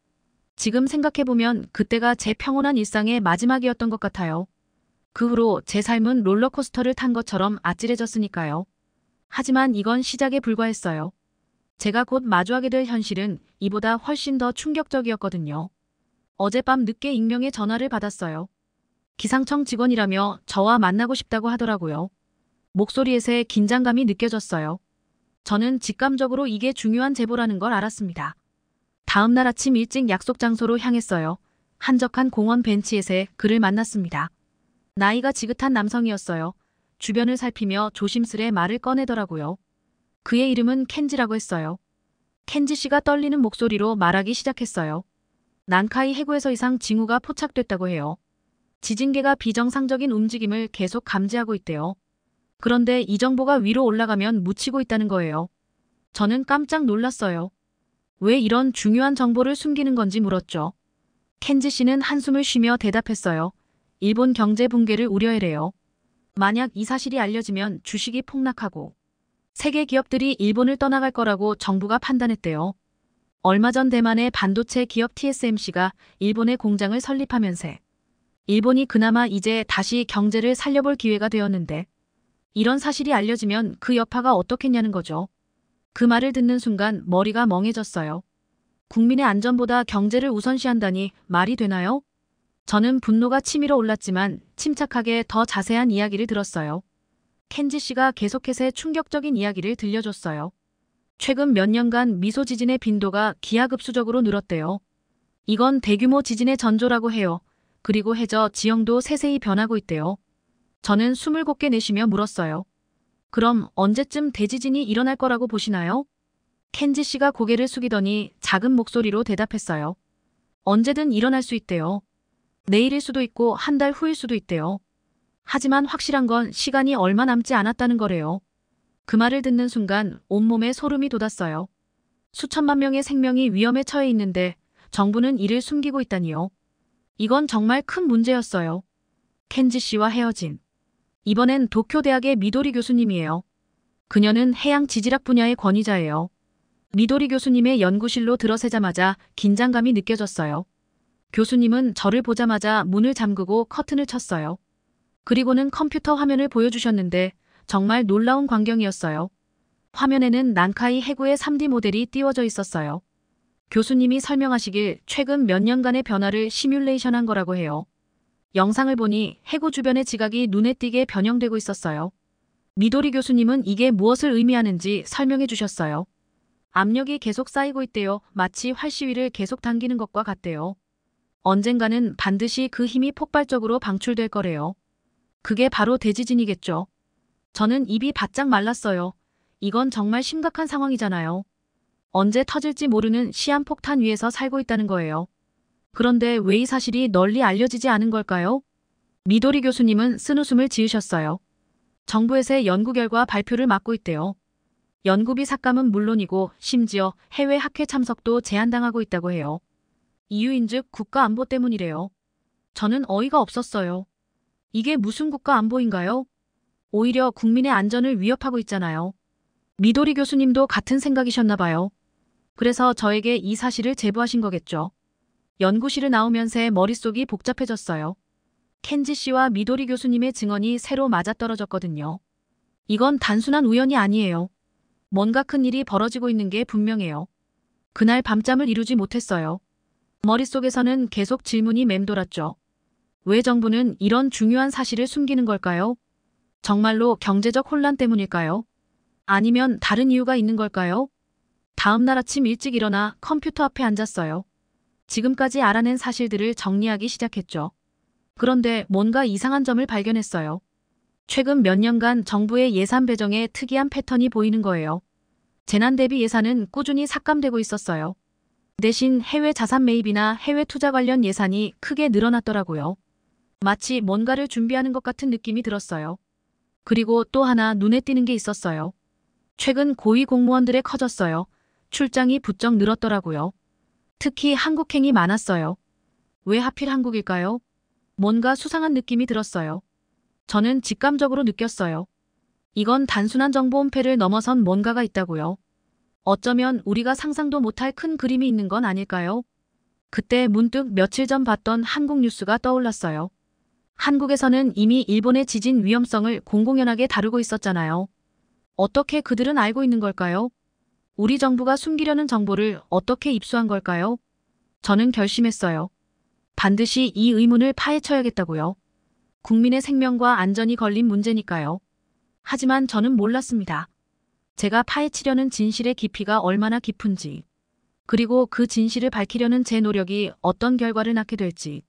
지금 생각해보면 그때가 제 평온한 일상의 마지막이었던 것 같아요. 그 후로 제 삶은 롤러코스터를 탄 것처럼 아찔해졌으니까요. 하지만 이건 시작에 불과했어요. 제가 곧 마주하게 될 현실은 이보다 훨씬 더 충격적이었거든요. 어젯밤 늦게 익명의 전화를 받았어요. 기상청 직원이라며 저와 만나고 싶다고 하더라고요. 목소리에서의 긴장감이 느껴졌어요. 저는 직감적으로 이게 중요한 제보라는 걸 알았습니다. 다음 날 아침 일찍 약속 장소로 향했어요. 한적한 공원 벤치에서 그를 만났습니다. 나이가 지긋한 남성이었어요. 주변을 살피며 조심스레 말을 꺼내더라고요. 그의 이름은 켄지라고 했어요. 켄지 씨가 떨리는 목소리로 말하기 시작했어요. 난카이 해구에서 이상 징후가 포착됐다고 해요. 지진계가 비정상적인 움직임을 계속 감지하고 있대요. 그런데 이 정보가 위로 올라가면 묻히고 있다는 거예요. 저는 깜짝 놀랐어요. 왜 이런 중요한 정보를 숨기는 건지 물었죠. 켄지 씨는 한숨을 쉬며 대답했어요. 일본 경제 붕괴를 우려해래요. 만약 이 사실이 알려지면 주식이 폭락하고 세계 기업들이 일본을 떠나갈 거라고 정부가 판단했대요. 얼마 전 대만의 반도체 기업 TSMC가 일본의 공장을 설립하면서 일본이 그나마 이제 다시 경제를 살려볼 기회가 되었는데 이런 사실이 알려지면 그 여파가 어떻겠냐는 거죠. 그 말을 듣는 순간 머리가 멍해졌어요. 국민의 안전보다 경제를 우선시한다니 말이 되나요? 저는 분노가 치밀어 올랐지만 침착하게 더 자세한 이야기를 들었어요. 켄지 씨가 계속해서 충격적인 이야기를 들려줬어요. 최근 몇 년간 미소 지진의 빈도가 기하급수적으로 늘었대요. 이건 대규모 지진의 전조라고 해요. 그리고 해저 지형도 세세히 변하고 있대요. 저는 숨을 곱게 내쉬며 물었어요. 그럼 언제쯤 대지진이 일어날 거라고 보시나요? 켄지 씨가 고개를 숙이더니 작은 목소리로 대답했어요. 언제든 일어날 수 있대요. 내일일 수도 있고 한 달 후일 수도 있대요. 하지만 확실한 건 시간이 얼마 남지 않았다는 거래요. 그 말을 듣는 순간 온몸에 소름이 돋았어요. 수천만 명의 생명이 위험에 처해 있는데 정부는 이를 숨기고 있다니요. 이건 정말 큰 문제였어요. 켄지 씨와 헤어진. 이번엔 도쿄대학의 미도리 교수님이에요. 그녀는 해양 지질학 분야의 권위자예요. 미도리 교수님의 연구실로 들어서자마자 긴장감이 느껴졌어요. 교수님은 저를 보자마자 문을 잠그고 커튼을 쳤어요. 그리고는 컴퓨터 화면을 보여주셨는데 정말 놀라운 광경이었어요. 화면에는 난카이 해구의 3D 모델이 띄워져 있었어요. 교수님이 설명하시길 최근 몇 년간의 변화를 시뮬레이션한 거라고 해요. 영상을 보니 해구 주변의 지각이 눈에 띄게 변형되고 있었어요. 미도리 교수님은 이게 무엇을 의미하는지 설명해 주셨어요. 압력이 계속 쌓이고 있대요. 마치 활시위를 계속 당기는 것과 같대요. 언젠가는 반드시 그 힘이 폭발적으로 방출될 거래요. 그게 바로 대지진이겠죠. 저는 입이 바짝 말랐어요. 이건 정말 심각한 상황이잖아요. 언제 터질지 모르는 시한폭탄 위에서 살고 있다는 거예요. 그런데 왜 이 사실이 널리 알려지지 않은 걸까요? 미도리 교수님은 쓴 웃음을 지으셨어요. 정부에서의 연구 결과 발표를 막고 있대요. 연구비 삭감은 물론이고 심지어 해외 학회 참석도 제한당하고 있다고 해요. 이유인즉 국가 안보 때문이래요. 저는 어이가 없었어요. 이게 무슨 국가 안보인가요? 오히려 국민의 안전을 위협하고 있잖아요. 미도리 교수님도 같은 생각이셨나 봐요. 그래서 저에게 이 사실을 제보하신 거겠죠. 연구실을 나오면서 머릿속이 복잡해졌어요. 켄지 씨와 미도리 교수님의 증언이 새로 맞아떨어졌거든요. 이건 단순한 우연이 아니에요. 뭔가 큰 일이 벌어지고 있는 게 분명해요. 그날 밤잠을 이루지 못했어요. 머릿속에서는 계속 질문이 맴돌았죠. 왜 정부는 이런 중요한 사실을 숨기는 걸까요? 정말로 경제적 혼란 때문일까요? 아니면 다른 이유가 있는 걸까요? 다음날 아침 일찍 일어나 컴퓨터 앞에 앉았어요. 지금까지 알아낸 사실들을 정리하기 시작했죠. 그런데 뭔가 이상한 점을 발견했어요. 최근 몇 년간 정부의 예산 배정에 특이한 패턴이 보이는 거예요. 재난 대비 예산은 꾸준히 삭감되고 있었어요. 대신 해외 자산 매입이나 해외 투자 관련 예산이 크게 늘어났더라고요. 마치 뭔가를 준비하는 것 같은 느낌이 들었어요. 그리고 또 하나 눈에 띄는 게 있었어요. 최근 고위 공무원들의 커졌어요. 출장이 부쩍 늘었더라고요. 특히 한국행이 많았어요. 왜 하필 한국일까요? 뭔가 수상한 느낌이 들었어요. 저는 직감적으로 느꼈어요. 이건 단순한 정보 혼폐를 넘어선 뭔가가 있다고요. 어쩌면 우리가 상상도 못할 큰 그림이 있는 건 아닐까요? 그때 문득 며칠 전 봤던 한국 뉴스가 떠올랐어요. 한국에서는 이미 일본의 지진 위험성을 공공연하게 다루고 있었잖아요. 어떻게 그들은 알고 있는 걸까요? 우리 정부가 숨기려는 정보를 어떻게 입수한 걸까요? 저는 결심했어요. 반드시 이 의문을 파헤쳐야겠다고요. 국민의 생명과 안전이 걸린 문제니까요. 하지만 저는 몰랐습니다. 제가 파헤치려는 진실의 깊이가 얼마나 깊은지, 그리고 그 진실을 밝히려는 제 노력이 어떤 결과를 낳게 될지.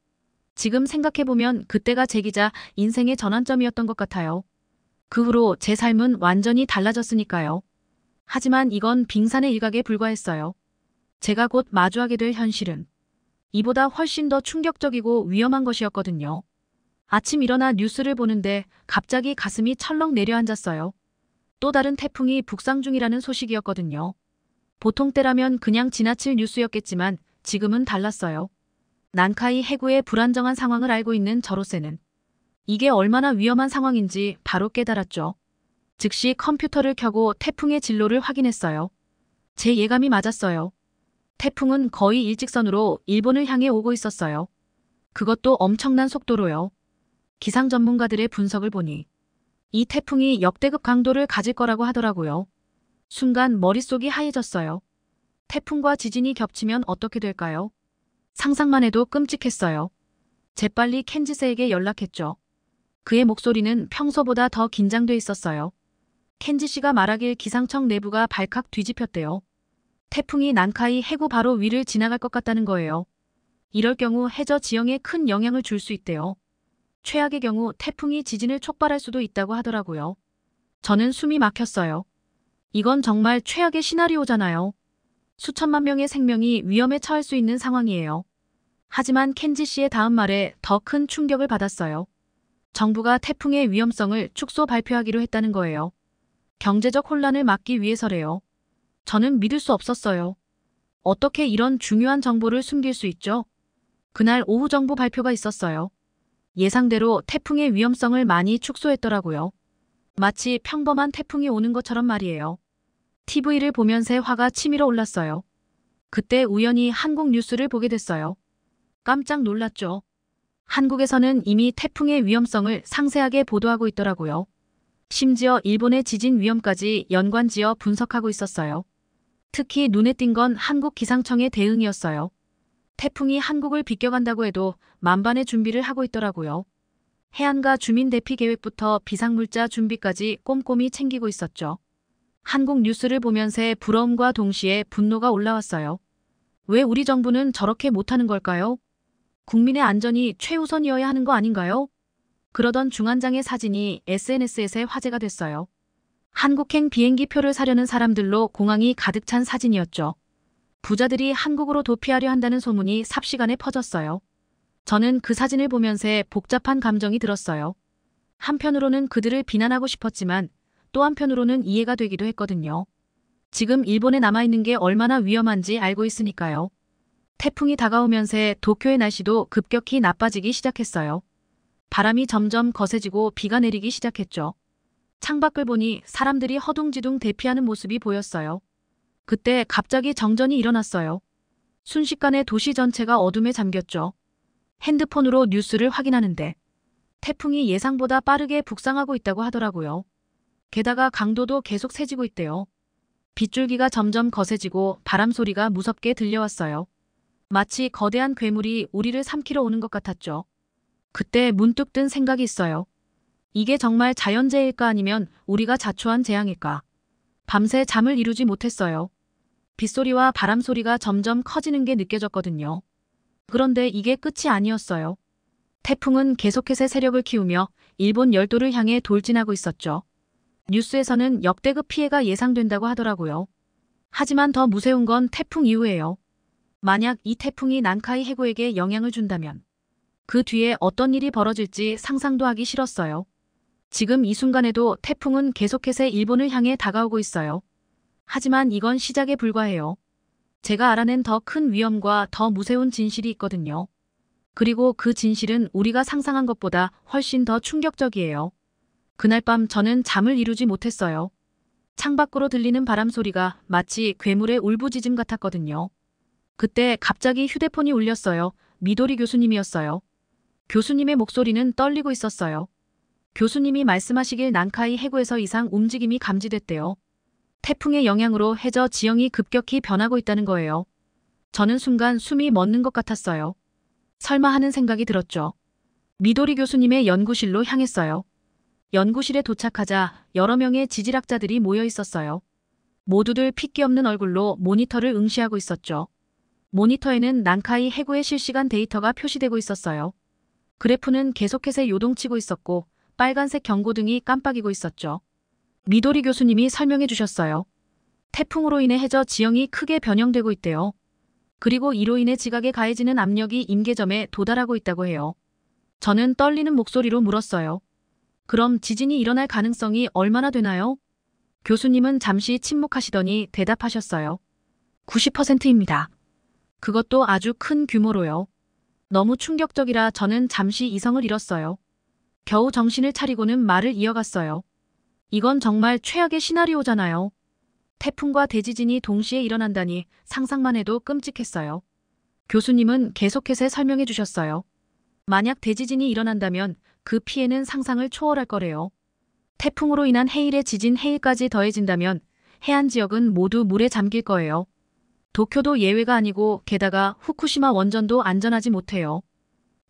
지금 생각해보면 그때가 제 기자 인생의 전환점이었던 것 같아요. 그 후로 제 삶은 완전히 달라졌으니까요. 하지만 이건 빙산의 일각에 불과했어요. 제가 곧 마주하게 될 현실은 이보다 훨씬 더 충격적이고 위험한 것이었거든요. 아침 일어나 뉴스를 보는데 갑자기 가슴이 철렁 내려앉았어요. 또 다른 태풍이 북상 중이라는 소식이었거든요. 보통 때라면 그냥 지나칠 뉴스였겠지만 지금은 달랐어요. 난카이 해구의 불안정한 상황을 알고 있는 저로세는 이게 얼마나 위험한 상황인지 바로 깨달았죠. 즉시 컴퓨터를 켜고 태풍의 진로를 확인했어요. 제 예감이 맞았어요. 태풍은 거의 일직선으로 일본을 향해 오고 있었어요. 그것도 엄청난 속도로요. 기상 전문가들의 분석을 보니 이 태풍이 역대급 강도를 가질 거라고 하더라고요. 순간 머릿속이 하얘졌어요. 태풍과 지진이 겹치면 어떻게 될까요? 상상만 해도 끔찍했어요. 재빨리 켄지스에게 연락했죠. 그의 목소리는 평소보다 더 긴장돼 있었어요. 켄지 씨가 말하길 기상청 내부가 발칵 뒤집혔대요. 태풍이 난카이 해구 바로 위를 지나갈 것 같다는 거예요. 이럴 경우 해저 지형에 큰 영향을 줄 수 있대요. 최악의 경우 태풍이 지진을 촉발할 수도 있다고 하더라고요. 저는 숨이 막혔어요. 이건 정말 최악의 시나리오잖아요. 수천만 명의 생명이 위험에 처할 수 있는 상황이에요. 하지만 켄지 씨의 다음 말에 더 큰 충격을 받았어요. 정부가 태풍의 위험성을 축소 발표하기로 했다는 거예요. 경제적 혼란을 막기 위해서래요. 저는 믿을 수 없었어요. 어떻게 이런 중요한 정보를 숨길 수 있죠? 그날 오후 정부 발표가 있었어요. 예상대로 태풍의 위험성을 많이 축소했더라고요. 마치 평범한 태풍이 오는 것처럼 말이에요. TV를 보면서 화가 치밀어 올랐어요. 그때 우연히 한국 뉴스를 보게 됐어요. 깜짝 놀랐죠. 한국에서는 이미 태풍의 위험성을 상세하게 보도하고 있더라고요. 심지어 일본의 지진 위험까지 연관지어 분석하고 있었어요. 특히 눈에 띈 건 한국 기상청의 대응이었어요. 태풍이 한국을 비껴간다고 해도 만반의 준비를 하고 있더라고요. 해안가 주민 대피 계획부터 비상물자 준비까지 꼼꼼히 챙기고 있었죠. 한국 뉴스를 보면서 부러움과 동시에 분노가 올라왔어요. 왜 우리 정부는 저렇게 못하는 걸까요? 국민의 안전이 최우선이어야 하는 거 아닌가요? 그러던 중환장의 사진이 SNS에서 화제가 됐어요. 한국행 비행기 표를 사려는 사람들로 공항이 가득 찬 사진이었죠. 부자들이 한국으로 도피하려 한다는 소문이 삽시간에 퍼졌어요. 저는 그 사진을 보면서 복잡한 감정이 들었어요. 한편으로는 그들을 비난하고 싶었지만 또 한편으로는 이해가 되기도 했거든요. 지금 일본에 남아있는 게 얼마나 위험한지 알고 있으니까요. 태풍이 다가오면서 도쿄의 날씨도 급격히 나빠지기 시작했어요. 바람이 점점 거세지고 비가 내리기 시작했죠. 창밖을 보니 사람들이 허둥지둥 대피하는 모습이 보였어요. 그때 갑자기 정전이 일어났어요. 순식간에 도시 전체가 어둠에 잠겼죠. 핸드폰으로 뉴스를 확인하는데 태풍이 예상보다 빠르게 북상하고 있다고 하더라고요. 게다가 강도도 계속 세지고 있대요. 빗줄기가 점점 거세지고 바람 소리가 무섭게 들려왔어요. 마치 거대한 괴물이 우리를 삼키러 오는 것 같았죠. 그때 문득 든 생각이 있어요. 이게 정말 자연재해일까 아니면 우리가 자초한 재앙일까. 밤새 잠을 이루지 못했어요. 빗소리와 바람소리가 점점 커지는 게 느껴졌거든요. 그런데 이게 끝이 아니었어요. 태풍은 계속해서 세력을 키우며 일본 열도를 향해 돌진하고 있었죠. 뉴스에서는 역대급 피해가 예상된다고 하더라고요. 하지만 더 무서운 건 태풍 이후예요. 만약 이 태풍이 난카이 해구에게 영향을 준다면 그 뒤에 어떤 일이 벌어질지 상상도 하기 싫었어요. 지금 이 순간에도 태풍은 계속해서 일본을 향해 다가오고 있어요. 하지만 이건 시작에 불과해요. 제가 알아낸 더 큰 위험과 더무세운 진실이 있거든요. 그리고 그 진실은 우리가 상상한 것보다 훨씬 더 충격적이에요. 그날 밤 저는 잠을 이루지 못했어요. 창밖으로 들리는 바람 소리가 마치 괴물의 울부짖음 같았거든요. 그때 갑자기 휴대폰이 울렸어요. 미도리 교수님이었어요. 교수님의 목소리는 떨리고 있었어요. 교수님이 말씀하시길 난카이 해구에서 이상 움직임이 감지됐대요. 태풍의 영향으로 해저 지형이 급격히 변하고 있다는 거예요. 저는 순간 숨이 멎는 것 같았어요. 설마 하는 생각이 들었죠. 미도리 교수님의 연구실로 향했어요. 연구실에 도착하자 여러 명의 지질학자들이 모여 있었어요. 모두들 핏기 없는 얼굴로 모니터를 응시하고 있었죠. 모니터에는 난카이 해구의 실시간 데이터가 표시되고 있었어요. 그래프는 계속해서 요동치고 있었고 빨간색 경고등이 깜빡이고 있었죠. 미도리 교수님이 설명해 주셨어요. 태풍으로 인해 해저 지형이 크게 변형되고 있대요. 그리고 이로 인해 지각에 가해지는 압력이 임계점에 도달하고 있다고 해요. 저는 떨리는 목소리로 물었어요. 그럼 지진이 일어날 가능성이 얼마나 되나요? 교수님은 잠시 침묵하시더니 대답하셨어요. 90%입니다. 그것도 아주 큰 규모로요. 너무 충격적이라 저는 잠시 이성을 잃었어요. 겨우 정신을 차리고는 말을 이어갔어요. 이건 정말 최악의 시나리오잖아요. 태풍과 대지진이 동시에 일어난다니 상상만 해도 끔찍했어요. 교수님은 계속해서 설명해 주셨어요. 만약 대지진이 일어난다면 그 피해는 상상을 초월할 거래요. 태풍으로 인한 해일의 지진 해일까지 더해진다면 해안 지역은 모두 물에 잠길 거예요. 도쿄도 예외가 아니고 게다가 후쿠시마 원전도 안전하지 못해요.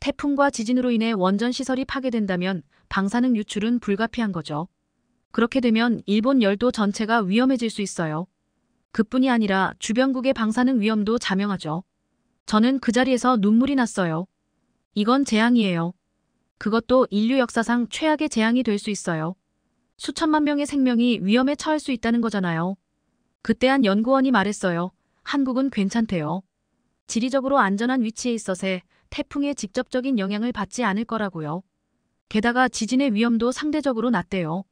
태풍과 지진으로 인해 원전 시설이 파괴된다면 방사능 유출은 불가피한 거죠. 그렇게 되면 일본 열도 전체가 위험해질 수 있어요. 그뿐이 아니라 주변국의 방사능 위험도 자명하죠. 저는 그 자리에서 눈물이 났어요. 이건 재앙이에요. 그것도 인류 역사상 최악의 재앙이 될 수 있어요. 수천만 명의 생명이 위험에 처할 수 있다는 거잖아요. 그때 한 연구원이 말했어요. 한국은 괜찮대요. 지리적으로 안전한 위치에 있어서 태풍에 직접적인 영향을 받지 않을 거라고요. 게다가 지진의 위험도 상대적으로 낮대요.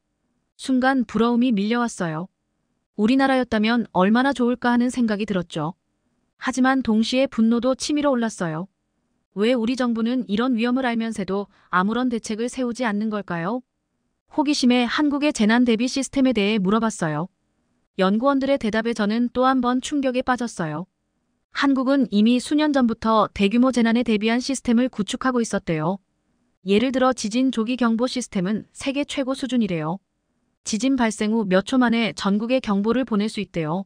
순간 부러움이 밀려왔어요. 우리나라였다면 얼마나 좋을까 하는 생각이 들었죠. 하지만 동시에 분노도 치밀어 올랐어요. 왜 우리 정부는 이런 위험을 알면서도 아무런 대책을 세우지 않는 걸까요? 호기심에 한국의 재난 대비 시스템에 대해 물어봤어요. 연구원들의 대답에 저는 또 한 번 충격에 빠졌어요. 한국은 이미 수년 전부터 대규모 재난에 대비한 시스템을 구축하고 있었대요. 예를 들어 지진 조기 경보 시스템은 세계 최고 수준이래요. 지진 발생 후 몇 초 만에 전국에 경보를 보낼 수 있대요.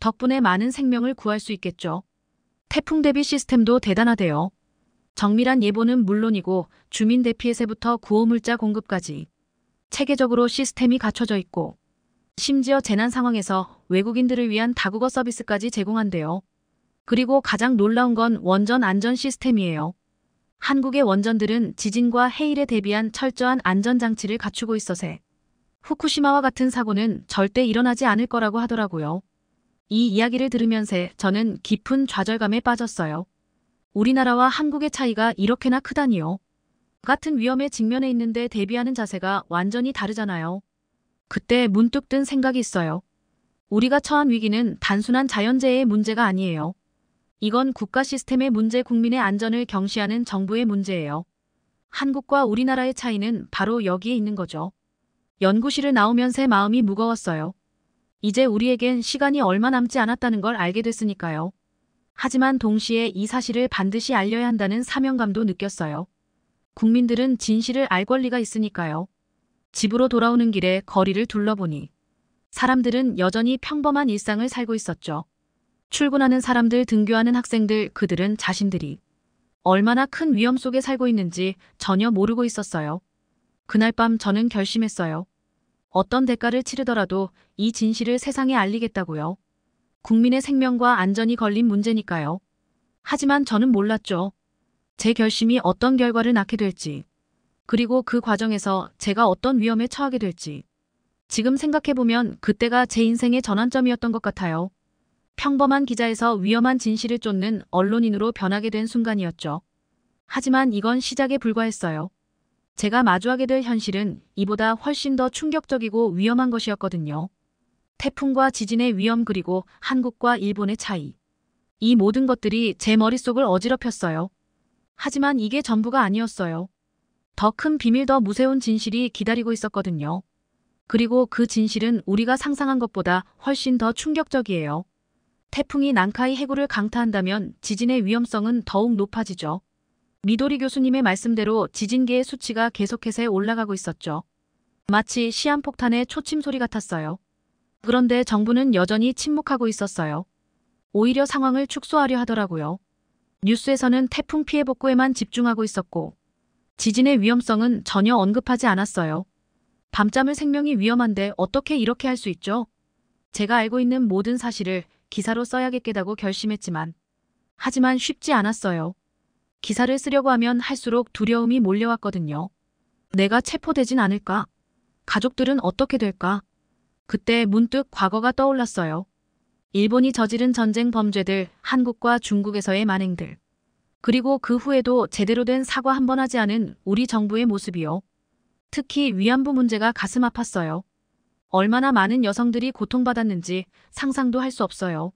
덕분에 많은 생명을 구할 수 있겠죠. 태풍 대비 시스템도 대단하대요. 정밀한 예보는 물론이고 주민 대피에서부터 구호물자 공급까지 체계적으로 시스템이 갖춰져 있고 심지어 재난 상황에서 외국인들을 위한 다국어 서비스까지 제공한대요. 그리고 가장 놀라운 건 원전 안전 시스템이에요. 한국의 원전들은 지진과 해일에 대비한 철저한 안전장치를 갖추고 있어서 후쿠시마와 같은 사고는 절대 일어나지 않을 거라고 하더라고요. 이 이야기를 들으면서 저는 깊은 좌절감에 빠졌어요. 우리나라와 한국의 차이가 이렇게나 크다니요. 같은 위험에 직면해 있는데 대비하는 자세가 완전히 다르잖아요. 그때 문득 든 생각이 있어요. 우리가 처한 위기는 단순한 자연재해의 문제가 아니에요. 이건 국가 시스템의 문제 국민의 안전을 경시하는 정부의 문제예요. 한국과 우리나라의 차이는 바로 여기에 있는 거죠. 연구실을 나오면서 마음이 무거웠어요. 이제 우리에겐 시간이 얼마 남지 않았다는 걸 알게 됐으니까요. 하지만 동시에 이 사실을 반드시 알려야 한다는 사명감도 느꼈어요. 국민들은 진실을 알 권리가 있으니까요. 집으로 돌아오는 길에 거리를 둘러보니 사람들은 여전히 평범한 일상을 살고 있었죠. 출근하는 사람들, 등교하는 학생들, 그들은 자신들이 얼마나 큰 위험 속에 살고 있는지 전혀 모르고 있었어요. 그날 밤 저는 결심했어요. 어떤 대가를 치르더라도 이 진실을 세상에 알리겠다고요. 국민의 생명과 안전이 걸린 문제니까요. 하지만 저는 몰랐죠. 제 결심이 어떤 결과를 낳게 될지. 그리고 그 과정에서 제가 어떤 위험에 처하게 될지. 지금 생각해보면 그때가 제 인생의 전환점이었던 것 같아요. 평범한 기자에서 위험한 진실을 쫓는 언론인으로 변하게 된 순간이었죠. 하지만 이건 시작에 불과했어요. 제가 마주하게 될 현실은 이보다 훨씬 더 충격적이고 위험한 것이었거든요. 태풍과 지진의 위험 그리고 한국과 일본의 차이. 이 모든 것들이 제 머릿속을 어지럽혔어요. 하지만 이게 전부가 아니었어요. 더큰 비밀 더무세운 진실이 기다리고 있었거든요. 그리고 그 진실은 우리가 상상한 것보다 훨씬 더 충격적이에요. 태풍이 난카이 해구를 강타한다면 지진의 위험성은 더욱 높아지죠. 미도리 교수님의 말씀대로 지진계의 수치가 계속해서 올라가고 있었죠. 마치 시한폭탄의 초침 소리 같았어요. 그런데 정부는 여전히 침묵하고 있었어요. 오히려 상황을 축소하려 하더라고요. 뉴스에서는 태풍 피해 복구에만 집중하고 있었고 지진의 위험성은 전혀 언급하지 않았어요. 밤잠을 생명이 위험한데 어떻게 이렇게 할 수 있죠? 제가 알고 있는 모든 사실을 기사로 써야겠다고 결심했지만 하지만 쉽지 않았어요. 기사를 쓰려고 하면 할수록 두려움이 몰려왔거든요. 내가 체포되진 않을까? 가족들은 어떻게 될까? 그때 문득 과거가 떠올랐어요. 일본이 저지른 전쟁 범죄들, 한국과 중국에서의 만행들. 그리고 그 후에도 제대로 된 사과 한 번 하지 않은 우리 정부의 모습이요. 특히 위안부 문제가 가슴 아팠어요. 얼마나 많은 여성들이 고통받았는지 상상도 할 수 없어요.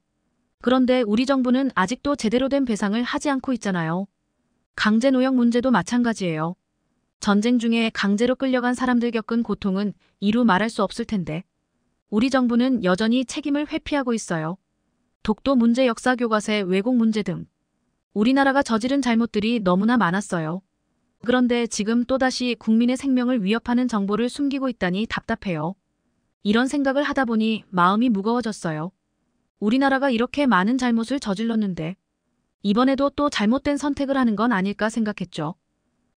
그런데 우리 정부는 아직도 제대로 된 배상을 하지 않고 있잖아요. 강제 노역 문제도 마찬가지예요. 전쟁 중에 강제로 끌려간 사람들 겪은 고통은 이루 말할 수 없을 텐데. 우리 정부는 여전히 책임을 회피하고 있어요. 독도 문제 역사 교과서의 왜곡 문제 등 우리나라가 저지른 잘못들이 너무나 많았어요. 그런데 지금 또다시 국민의 생명을 위협하는 정보를 숨기고 있다니 답답해요. 이런 생각을 하다 보니 마음이 무거워졌어요. 우리나라가 이렇게 많은 잘못을 저질렀는데 이번에도 또 잘못된 선택을 하는 건 아닐까 생각했죠.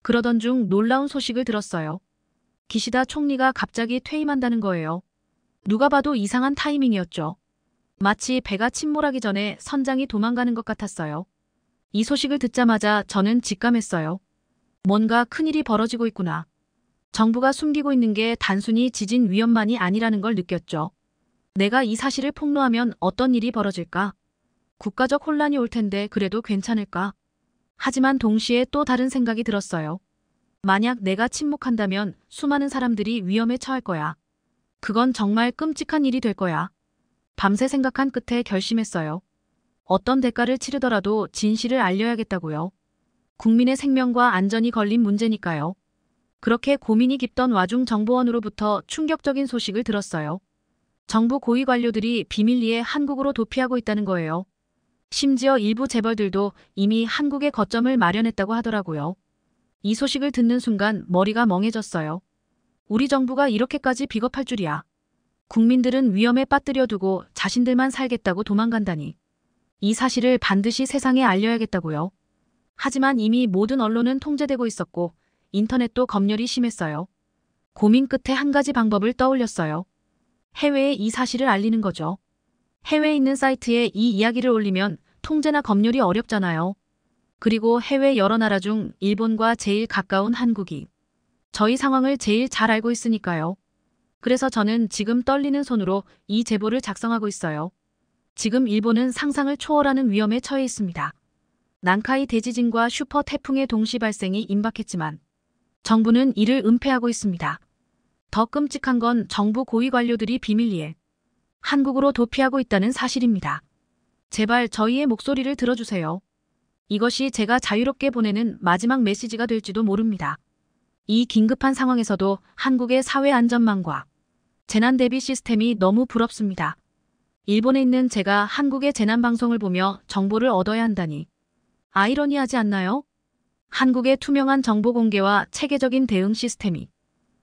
그러던 중 놀라운 소식을 들었어요. 기시다 총리가 갑자기 퇴임한다는 거예요. 누가 봐도 이상한 타이밍이었죠. 마치 배가 침몰하기 전에 선장이 도망가는 것 같았어요. 이 소식을 듣자마자 저는 직감했어요. 뭔가 큰일이 벌어지고 있구나. 정부가 숨기고 있는 게 단순히 지진 위험만이 아니라는 걸 느꼈죠. 내가 이 사실을 폭로하면 어떤 일이 벌어질까? 국가적 혼란이 올 텐데 그래도 괜찮을까? 하지만 동시에 또 다른 생각이 들었어요. 만약 내가 침묵한다면 수많은 사람들이 위험에 처할 거야. 그건 정말 끔찍한 일이 될 거야. 밤새 생각한 끝에 결심했어요. 어떤 대가를 치르더라도 진실을 알려야겠다고요. 국민의 생명과 안전이 걸린 문제니까요. 그렇게 고민이 깊던 와중 정보원으로부터 충격적인 소식을 들었어요. 정부 고위 관료들이 비밀리에 한국으로 도피하고 있다는 거예요. 심지어 일부 재벌들도 이미 한국에 거점을 마련했다고 하더라고요. 이 소식을 듣는 순간 머리가 멍해졌어요. 우리 정부가 이렇게까지 비겁할 줄이야. 국민들은 위험에 빠뜨려 두고 자신들만 살겠다고 도망간다니. 이 사실을 반드시 세상에 알려야겠다고요. 하지만 이미 모든 언론은 통제되고 있었고 인터넷도 검열이 심했어요. 고민 끝에 한 가지 방법을 떠올렸어요. 해외에 이 사실을 알리는 거죠. 해외에 있는 사이트에 이 이야기를 올리면 통제나 검열이 어렵잖아요. 그리고 해외 여러 나라 중 일본과 제일 가까운 한국이 저희 상황을 제일 잘 알고 있으니까요. 그래서 저는 지금 떨리는 손으로 이 제보를 작성하고 있어요. 지금 일본은 상상을 초월하는 위험에 처해 있습니다. 난카이 대지진과 슈퍼 태풍의 동시 발생이 임박했지만 정부는 이를 은폐하고 있습니다. 더 끔찍한 건 정부 고위 관료들이 비밀리에 한국으로 도피하고 있다는 사실입니다. 제발 저희의 목소리를 들어주세요. 이것이 제가 자유롭게 보내는 마지막 메시지가 될지도 모릅니다. 이 긴급한 상황에서도 한국의 사회 안전망과 재난 대비 시스템이 너무 부럽습니다. 일본에 있는 제가 한국의 재난방송을 보며 정보를 얻어야 한다니 아이러니하지 않나요? 한국의 투명한 정보 공개와 체계적인 대응 시스템이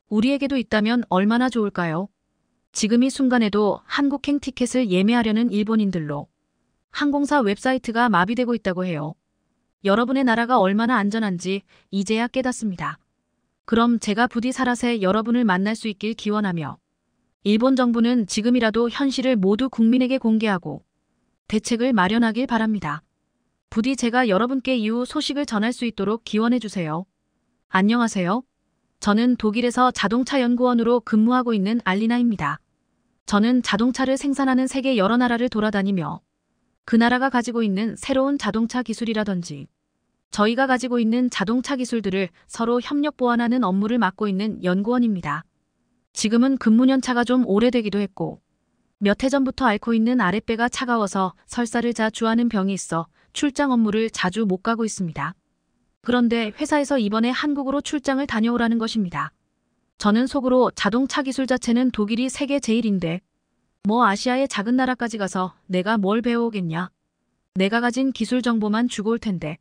우리에게도 있다면 얼마나 좋을까요? 지금 이 순간에도 한국행 티켓을 예매하려는 일본인들로 항공사 웹사이트가 마비되고 있다고 해요. 여러분의 나라가 얼마나 안전한지 이제야 깨닫습니다. 그럼 제가 부디 살아서 여러분을 만날 수 있길 기원하며 일본 정부는 지금이라도 현실을 모두 국민에게 공개하고 대책을 마련하길 바랍니다. 부디 제가 여러분께 이후 소식을 전할 수 있도록 기원해주세요. 안녕하세요. 저는 독일에서 자동차 연구원으로 근무하고 있는 알리나입니다. 저는 자동차를 생산하는 세계 여러 나라를 돌아다니며 그 나라가 가지고 있는 새로운 자동차 기술이라든지 저희가 가지고 있는 자동차 기술들을 서로 협력 보완하는 업무를 맡고 있는 연구원입니다. 지금은 근무년차가 좀 오래되기도 했고 몇 해 전부터 앓고 있는 아랫배가 차가워서 설사를 자주하는 병이 있어 출장 업무를 자주 못 가고 있습니다. 그런데 회사에서 이번에 한국으로 출장을 다녀오라는 것입니다. 저는 속으로 자동차 기술 자체는 독일이 세계 제일인데 뭐 아시아의 작은 나라까지 가서 내가 뭘 배워오겠냐. 내가 가진 기술 정보만 주고 올 텐데.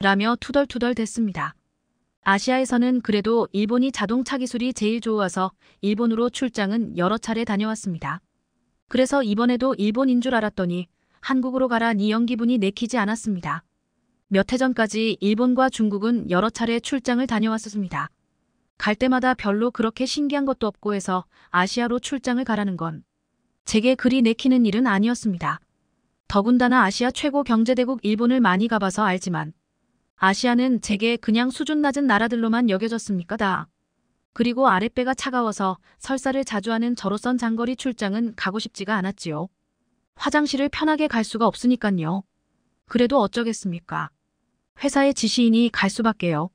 라며 투덜투덜 댔습니다 아시아에서는 그래도 일본이 자동차 기술이 제일 좋아서 일본으로 출장은 여러 차례 다녀왔습니다. 그래서 이번에도 일본인 줄 알았더니 한국으로 가라니 연기분이 내키지 않았습니다. 몇 해 전까지 일본과 중국은 여러 차례 출장을 다녀왔었습니다. 갈 때마다 별로 그렇게 신기한 것도 없고 해서 아시아로 출장을 가라는 건 제게 그리 내키는 일은 아니었습니다. 더군다나 아시아 최고 경제대국 일본을 많이 가봐서 알지만 아시아는 제게 그냥 수준 낮은 나라들로만 여겨졌습니까 다. 그리고 아랫배가 차가워서 설사를 자주 하는 저로선 장거리 출장은 가고 싶지가 않았지요. 화장실을 편하게 갈 수가 없으니깐요. 그래도 어쩌겠습니까. 회사의 지시인이 갈 수밖에요.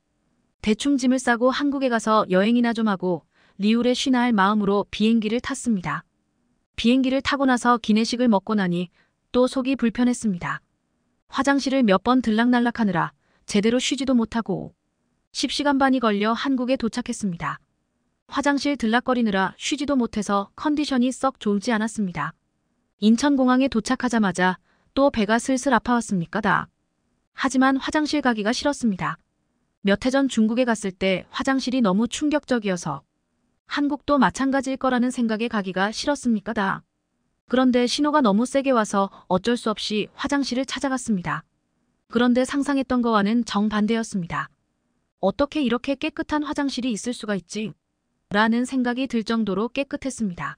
대충 짐을 싸고 한국에 가서 여행이나 좀 하고 리울에 쉬나 할 마음으로 비행기를 탔습니다. 비행기를 타고 나서 기내식을 먹고 나니 또 속이 불편했습니다. 화장실을 몇 번 들락날락하느라 제대로 쉬지도 못하고 10시간 반이 걸려 한국에 도착했습니다. 화장실 들락거리느라 쉬지도 못해서 컨디션이 썩 좋지 않았습니다. 인천공항에 도착하자마자 또 배가 슬슬 아파왔습니까 다. 하지만 화장실 가기가 싫었습니다. 몇 해 전 중국에 갔을 때 화장실이 너무 충격적이어서 한국도 마찬가지일 거라는 생각에 가기가 싫었습니까 다. 그런데 신호가 너무 세게 와서 어쩔 수 없이 화장실을 찾아갔습니다. 그런데 상상했던 거와는 정반대였습니다. 어떻게 이렇게 깨끗한 화장실이 있을 수가 있지? 라는 생각이 들 정도로 깨끗했습니다.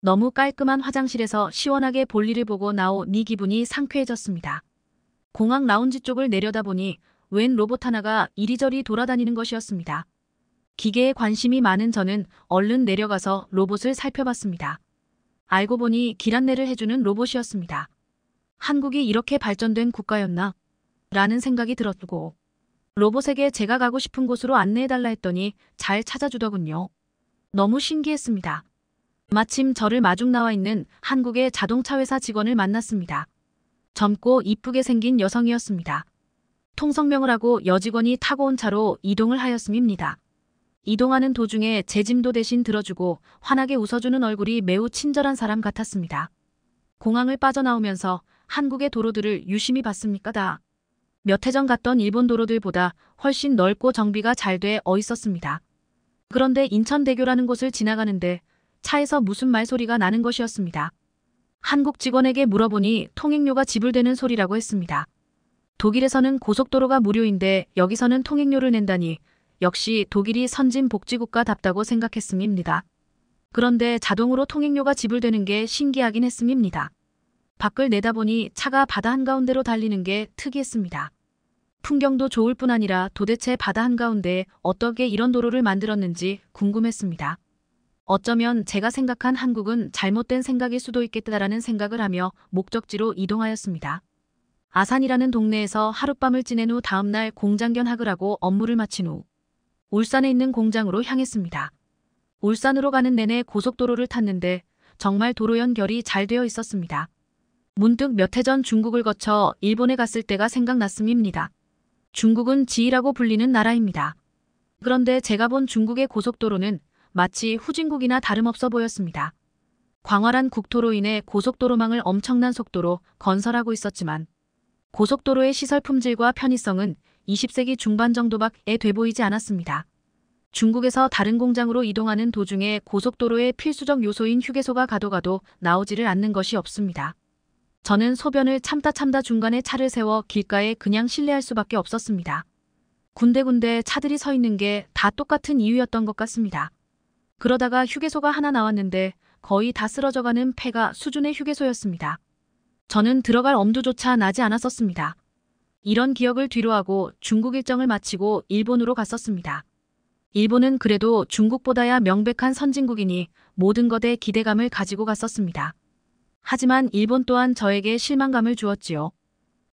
너무 깔끔한 화장실에서 시원하게 볼일을 보고 나오니 기분이 상쾌해졌습니다. 공항 라운지 쪽을 내려다보니 웬 로봇 하나가 이리저리 돌아다니는 것이었습니다. 기계에 관심이 많은 저는 얼른 내려가서 로봇을 살펴봤습니다. 알고 보니 길 안내를 해주는 로봇이었습니다. 한국이 이렇게 발전된 국가였나? 라는 생각이 들었고 로봇에게 제가 가고 싶은 곳으로 안내해달라 했더니 잘 찾아주더군요. 너무 신기했습니다. 마침 저를 마중 나와 있는 한국의 자동차 회사 직원을 만났습니다. 젊고 이쁘게 생긴 여성이었습니다. 통성명을 하고 여직원이 타고 온 차로 이동을 하였음입니다. 이동하는 도중에 제 짐도 대신 들어주고 환하게 웃어주는 얼굴이 매우 친절한 사람 같았습니다. 공항을 빠져나오면서 한국의 도로들을 유심히 봤습니까 다. 몇해전 갔던 일본 도로들보다 훨씬 넓고 정비가 잘 돼 어있었습니다. 그런데 인천대교라는 곳을 지나가는데 차에서 무슨 말소리가 나는 것이었습니다. 한국 직원에게 물어보니 통행료가 지불되는 소리라고 했습니다. 독일에서는 고속도로가 무료인데 여기서는 통행료를 낸다니 역시 독일이 선진 복지국가답다고 생각했음입니다. 그런데 자동으로 통행료가 지불되는 게 신기하긴 했음입니다. 밖을 내다보니 차가 바다 한가운데로 달리는 게 특이했습니다. 풍경도 좋을 뿐 아니라 도대체 바다 한가운데 어떻게 이런 도로를 만들었는지 궁금했습니다. 어쩌면 제가 생각한 한국은 잘못된 생각일 수도 있겠다라는 생각을 하며 목적지로 이동하였습니다. 아산이라는 동네에서 하룻밤을 지낸 후 다음날 공장견학을 하고 업무를 마친 후 울산에 있는 공장으로 향했습니다. 울산으로 가는 내내 고속도로를 탔는데 정말 도로 연결이 잘 되어 있었습니다. 문득 몇 해 전 중국을 거쳐 일본에 갔을 때가 생각났음입니다. 중국은 지이라고 불리는 나라입니다. 그런데 제가 본 중국의 고속도로는 마치 후진국이나 다름없어 보였습니다. 광활한 국토로 인해 고속도로망을 엄청난 속도로 건설하고 있었지만 고속도로의 시설 품질과 편의성은 20세기 중반 정도밖에 돼 보이지 않았습니다. 중국에서 다른 공장으로 이동하는 도중에 고속도로의 필수적 요소인 휴게소가 가도 가도 나오지를 않는 것이 없습니다. 저는 소변을 참다 참다 중간에 차를 세워 길가에 그냥 실례할 수밖에 없었습니다. 군데군데 차들이 서 있는 게 다 똑같은 이유였던 것 같습니다. 그러다가 휴게소가 하나 나왔는데 거의 다 쓰러져가는 폐가 수준의 휴게소였습니다. 저는 들어갈 엄두조차 나지 않았었습니다. 이런 기억을 뒤로하고 중국 일정을 마치고 일본으로 갔었습니다. 일본은 그래도 중국보다야 명백한 선진국이니 모든 것에 기대감을 가지고 갔었습니다. 하지만 일본 또한 저에게 실망감을 주었지요.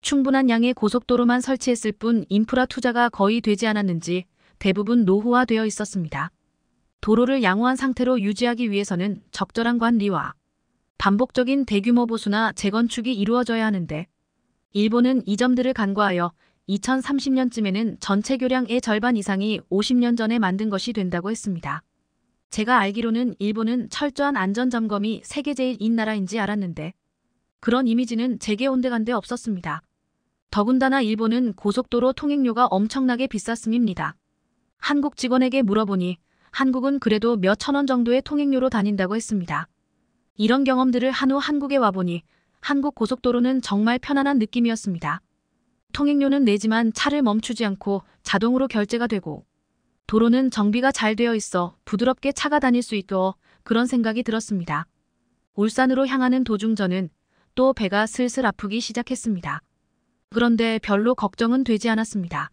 충분한 양의 고속도로만 설치했을 뿐 인프라 투자가 거의 되지 않았는지 대부분 노후화되어 있었습니다. 도로를 양호한 상태로 유지하기 위해서는 적절한 관리와 반복적인 대규모 보수나 재건축이 이루어져야 하는데 일본은 이 점들을 간과하여 2030년쯤에는 전체 교량의 절반 이상이 50년 전에 만든 것이 된다고 했습니다. 제가 알기로는 일본은 철저한 안전점검이 세계 제일인 나라인지 알았는데 그런 이미지는 제게 온데간데 없었습니다. 더군다나 일본은 고속도로 통행료가 엄청나게 비쌌음입니다. 한국 직원에게 물어보니 한국은 그래도 몇천원 정도의 통행료로 다닌다고 했습니다. 이런 경험들을 한 후 한국에 와보니 한국 고속도로는 정말 편안한 느낌이었습니다. 통행료는 내지만 차를 멈추지 않고 자동으로 결제가 되고 도로는 정비가 잘 되어 있어 부드럽게 차가 다닐 수 있어 도 그런 생각이 들었습니다. 울산으로 향하는 도중 저는 또 배가 슬슬 아프기 시작했습니다. 그런데 별로 걱정은 되지 않았습니다.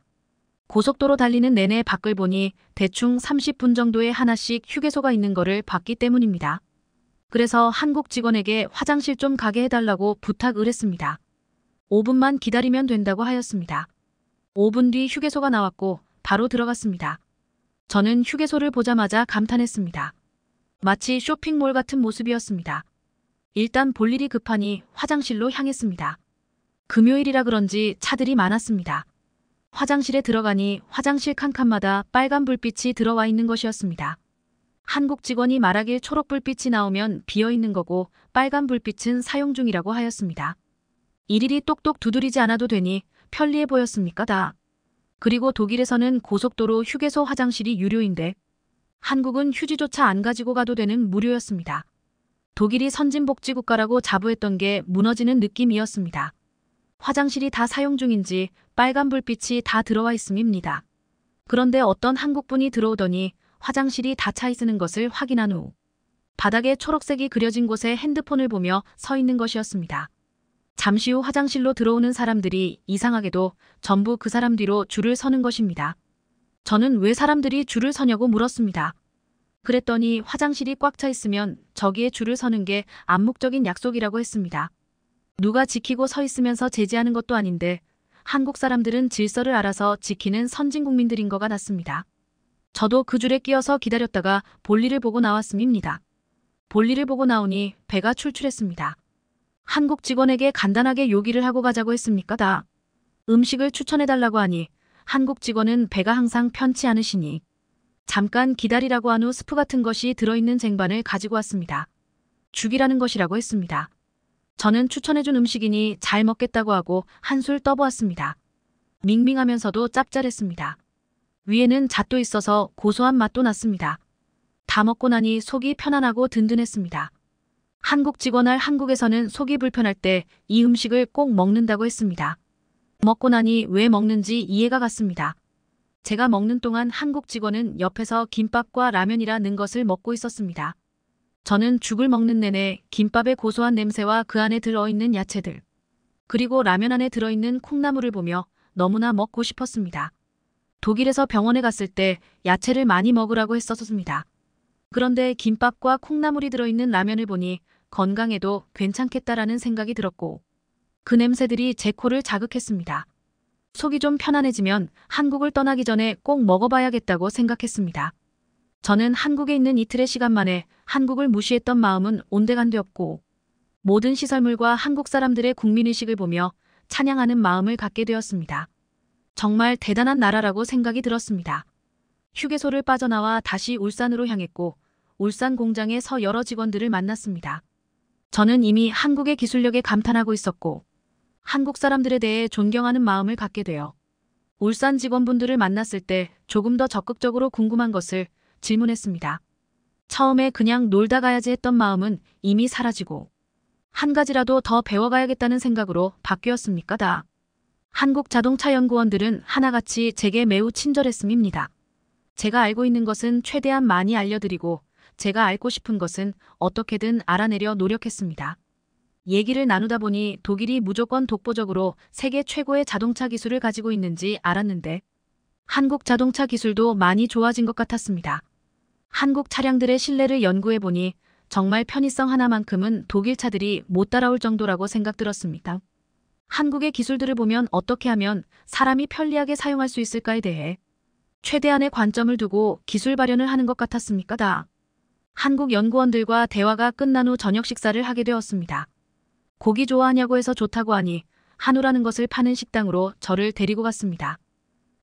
고속도로 달리는 내내 밖을 보니 대충 30분 정도에 하나씩 휴게소가 있는 거를 봤기 때문입니다. 그래서 한국 직원에게 화장실 좀 가게 해달라고 부탁을 했습니다. 5분만 기다리면 된다고 하였습니다. 5분 뒤 휴게소가 나왔고 바로 들어갔습니다. 저는 휴게소를 보자마자 감탄했습니다. 마치 쇼핑몰 같은 모습이었습니다. 일단 볼 일이 급하니 화장실로 향했습니다. 금요일이라 그런지 차들이 많았습니다. 화장실에 들어가니 화장실 칸칸마다 빨간 불빛이 들어와 있는 것이었습니다. 한국 직원이 말하길 초록 불빛이 나오면 비어있는 거고 빨간 불빛은 사용 중이라고 하였습니다. 일일이 똑똑 두드리지 않아도 되니 편리해 보였습니까 다. 그리고 독일에서는 고속도로 휴게소 화장실이 유료인데 한국은 휴지조차 안 가지고 가도 되는 무료였습니다. 독일이 선진복지국가라고 자부했던 게 무너지는 느낌이었습니다. 화장실이 다 사용 중인지 빨간 불빛이 다 들어와 있음입니다. 그런데 어떤 한국분이 들어오더니 화장실이 다차 있으는 것을 확인한 후 바닥에 초록색이 그려진 곳에 핸드폰을 보며 서 있는 것이었습니다. 잠시 후 화장실로 들어오는 사람들이 이상하게도 전부 그 사람 뒤로 줄을 서는 것입니다. 저는 왜 사람들이 줄을 서냐고 물었습니다. 그랬더니 화장실이 꽉 차 있으면 저기에 줄을 서는 게 암묵적인 약속이라고 했습니다. 누가 지키고 서 있으면서 제지하는 것도 아닌데 한국 사람들은 질서를 알아서 지키는 선진국민들인 거가 낫습니다 저도 그 줄에 끼어서 기다렸다가 볼일을 보고 나왔습니다. 볼일을 보고 나오니 배가 출출했습니다. 한국 직원에게 간단하게 요기를 하고 가자고 했습니까? 다. 음식을 추천해달라고 하니 한국 직원은 배가 항상 편치 않으시니 잠깐 기다리라고 한 후 스프 같은 것이 들어있는 쟁반을 가지고 왔습니다. 죽이라는 것이라고 했습니다. 저는 추천해준 음식이니 잘 먹겠다고 하고 한술 떠보았습니다. 밍밍하면서도 짭짤했습니다. 위에는 잣도 있어서 고소한 맛도 났습니다. 다 먹고 나니 속이 편안하고 든든했습니다. 한국 직원을 한국에서는 속이 불편할 때 이 음식을 꼭 먹는다고 했습니다. 먹고 나니 왜 먹는지 이해가 갔습니다. 제가 먹는 동안 한국 직원은 옆에서 김밥과 라면이라는 것을 먹고 있었습니다. 저는 죽을 먹는 내내 김밥의 고소한 냄새와 그 안에 들어있는 야채들, 그리고 라면 안에 들어있는 콩나물을 보며 너무나 먹고 싶었습니다. 독일에서 병원에 갔을 때 야채를 많이 먹으라고 했었습니다. 그런데 김밥과 콩나물이 들어있는 라면을 보니 건강에도 괜찮겠다라는 생각이 들었고 그 냄새들이 제 코를 자극했습니다. 속이 좀 편안해지면 한국을 떠나기 전에 꼭 먹어봐야겠다고 생각했습니다. 저는 한국에 있는 이틀의 시간 만에 한국을 무시했던 마음은 온데간되었고 모든 시설물과 한국 사람들의 국민의식을 보며 찬양하는 마음을 갖게 되었습니다. 정말 대단한 나라라고 생각이 들었습니다. 휴게소를 빠져나와 다시 울산으로 향했고 울산 공장에서 여러 직원들을 만났습니다. 저는 이미 한국의 기술력에 감탄하고 있었고 한국 사람들에 대해 존경하는 마음을 갖게 되어 울산 직원분들을 만났을 때 조금 더 적극적으로 궁금한 것을 질문했습니다. 처음에 그냥 놀다 가야지 했던 마음은 이미 사라지고 한 가지라도 더 배워가야겠다는 생각으로 바뀌었습니까 다. 한국 자동차 연구원들은 하나같이 제게 매우 친절했음입니다. 제가 알고 있는 것은 최대한 많이 알려드리고 제가 알고 싶은 것은 어떻게든 알아내려 노력했습니다. 얘기를 나누다 보니 독일이 무조건 독보적으로 세계 최고의 자동차 기술을 가지고 있는지 알았는데 한국 자동차 기술도 많이 좋아진 것 같았습니다. 한국 차량들의 신뢰를 연구해보니 정말 편의성 하나만큼은 독일 차들이 못 따라올 정도라고 생각 들었습니다. 한국의 기술들을 보면 어떻게 하면 사람이 편리하게 사용할 수 있을까에 대해 최대한의 관점을 두고 기술 발현을 하는 것 같았습니까? 다. 한국 연구원들과 대화가 끝난 후 저녁 식사를 하게 되었습니다. 고기 좋아하냐고 해서 좋다고 하니 한우라는 것을 파는 식당으로 저를 데리고 갔습니다.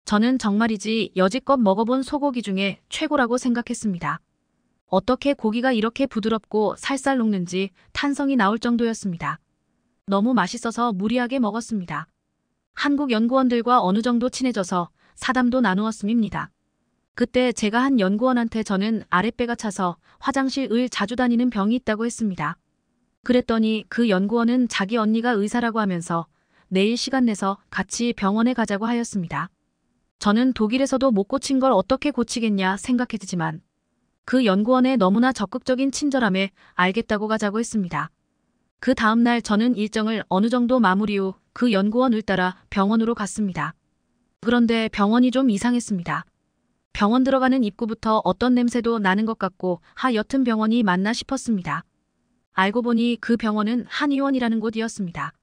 저는 정말이지 여지껏 먹어본 소고기 중에 최고라고 생각했습니다. 어떻게 고기가 이렇게 부드럽고 살살 녹는지 탄성이 나올 정도였습니다. 너무 맛있어서 무리하게 먹었습니다. 한국 연구원들과 어느 정도 친해져서 사담도 나누었음입니다. 그때 제가 한 연구원한테 저는 아랫배가 차서 화장실을 자주 다니는 병이 있다고 했습니다. 그랬더니 그 연구원은 자기 언니가 의사라고 하면서 내일 시간 내서 같이 병원에 가자고 하였습니다. 저는 독일에서도 못 고친 걸 어떻게 고치겠냐 생각했지만 그 연구원의 너무나 적극적인 친절함에 알겠다고 가자고 했습니다. 그 다음날 저는 일정을 어느 정도 마무리 후 그 연구원을 따라 병원으로 갔습니다. 그런데 병원이 좀 이상했습니다. 병원 들어가는 입구부터 어떤 냄새도 나는 것 같고 하여튼 병원이 맞나 싶었습니다. 알고 보니 그 병원은 한의원이라는 곳이었습니다.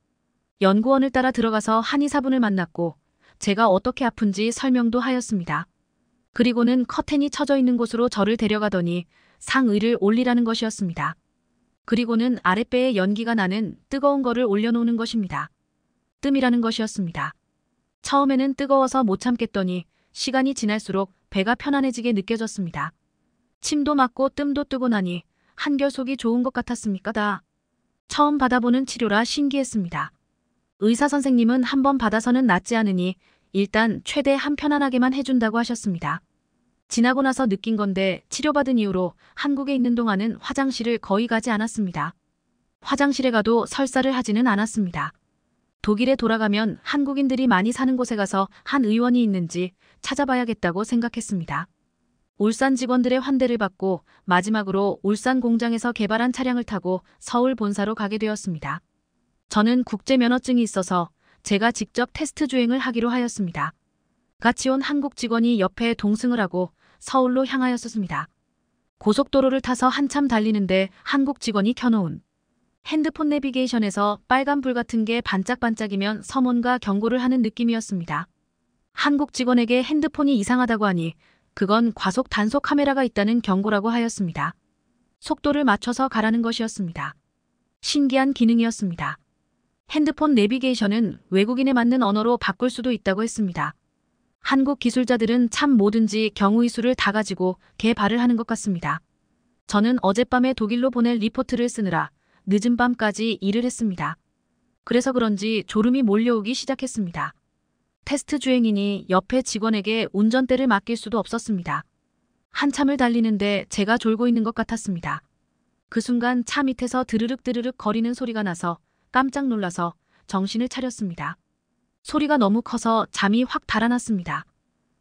연구원을 따라 들어가서 한의사분을 만났고 제가 어떻게 아픈지 설명도 하였습니다. 그리고는 커튼이 쳐져 있는 곳으로 저를 데려가더니 상의를 올리라는 것이었습니다. 그리고는 아랫배에 연기가 나는 뜨거운 거를 올려놓는 것입니다. 뜸이라는 것이었습니다. 처음에는 뜨거워서 못 참겠더니 시간이 지날수록 배가 편안해지게 느껴졌습니다. 침도 맞고 뜸도 뜨고 나니 한결 속이 좋은 것 같았습니까 다. 처음 받아보는 치료라 신기했습니다. 의사 선생님은 한 번 받아서는 낫지 않으니 일단 최대 한편안하게만 해준다고 하셨습니다. 지나고 나서 느낀 건데 치료받은 이후로 한국에 있는 동안은 화장실을 거의 가지 않았습니다. 화장실에 가도 설사를 하지는 않았습니다. 독일에 돌아가면 한국인들이 많이 사는 곳에 가서 한 의원이 있는지 찾아봐야겠다고 생각했습니다. 울산 직원들의 환대를 받고 마지막으로 울산 공장에서 개발한 차량을 타고 서울 본사로 가게 되었습니다. 저는 국제면허증이 있어서 제가 직접 테스트 주행을 하기로 하였습니다. 같이 온 한국 직원이 옆에 동승을 하고 서울로 향하였었습니다. 고속도로를 타서 한참 달리는데 한국 직원이 켜놓은 핸드폰 내비게이션에서 빨간불 같은 게 반짝반짝이면 서문과 경고를 하는 느낌이었습니다. 한국 직원에게 핸드폰이 이상하다고 하니 그건 과속 단속 카메라가 있다는 경고라고 하였습니다. 속도를 맞춰서 가라는 것이었습니다. 신기한 기능이었습니다. 핸드폰 내비게이션은 외국인에 맞는 언어로 바꿀 수도 있다고 했습니다. 한국 기술자들은 참 뭐든지 경우의 수를 다 가지고 개발을 하는 것 같습니다. 저는 어젯밤에 독일로 보낼 리포트를 쓰느라 늦은 밤까지 일을 했습니다. 그래서 그런지 졸음이 몰려오기 시작했습니다. 테스트 주행이니 옆에 직원에게 운전대를 맡길 수도 없었습니다. 한참을 달리는데 제가 졸고 있는 것 같았습니다. 그 순간 차 밑에서 드르륵 드르륵 거리는 소리가 나서 깜짝 놀라서 정신을 차렸습니다. 소리가 너무 커서 잠이 확 달아났습니다.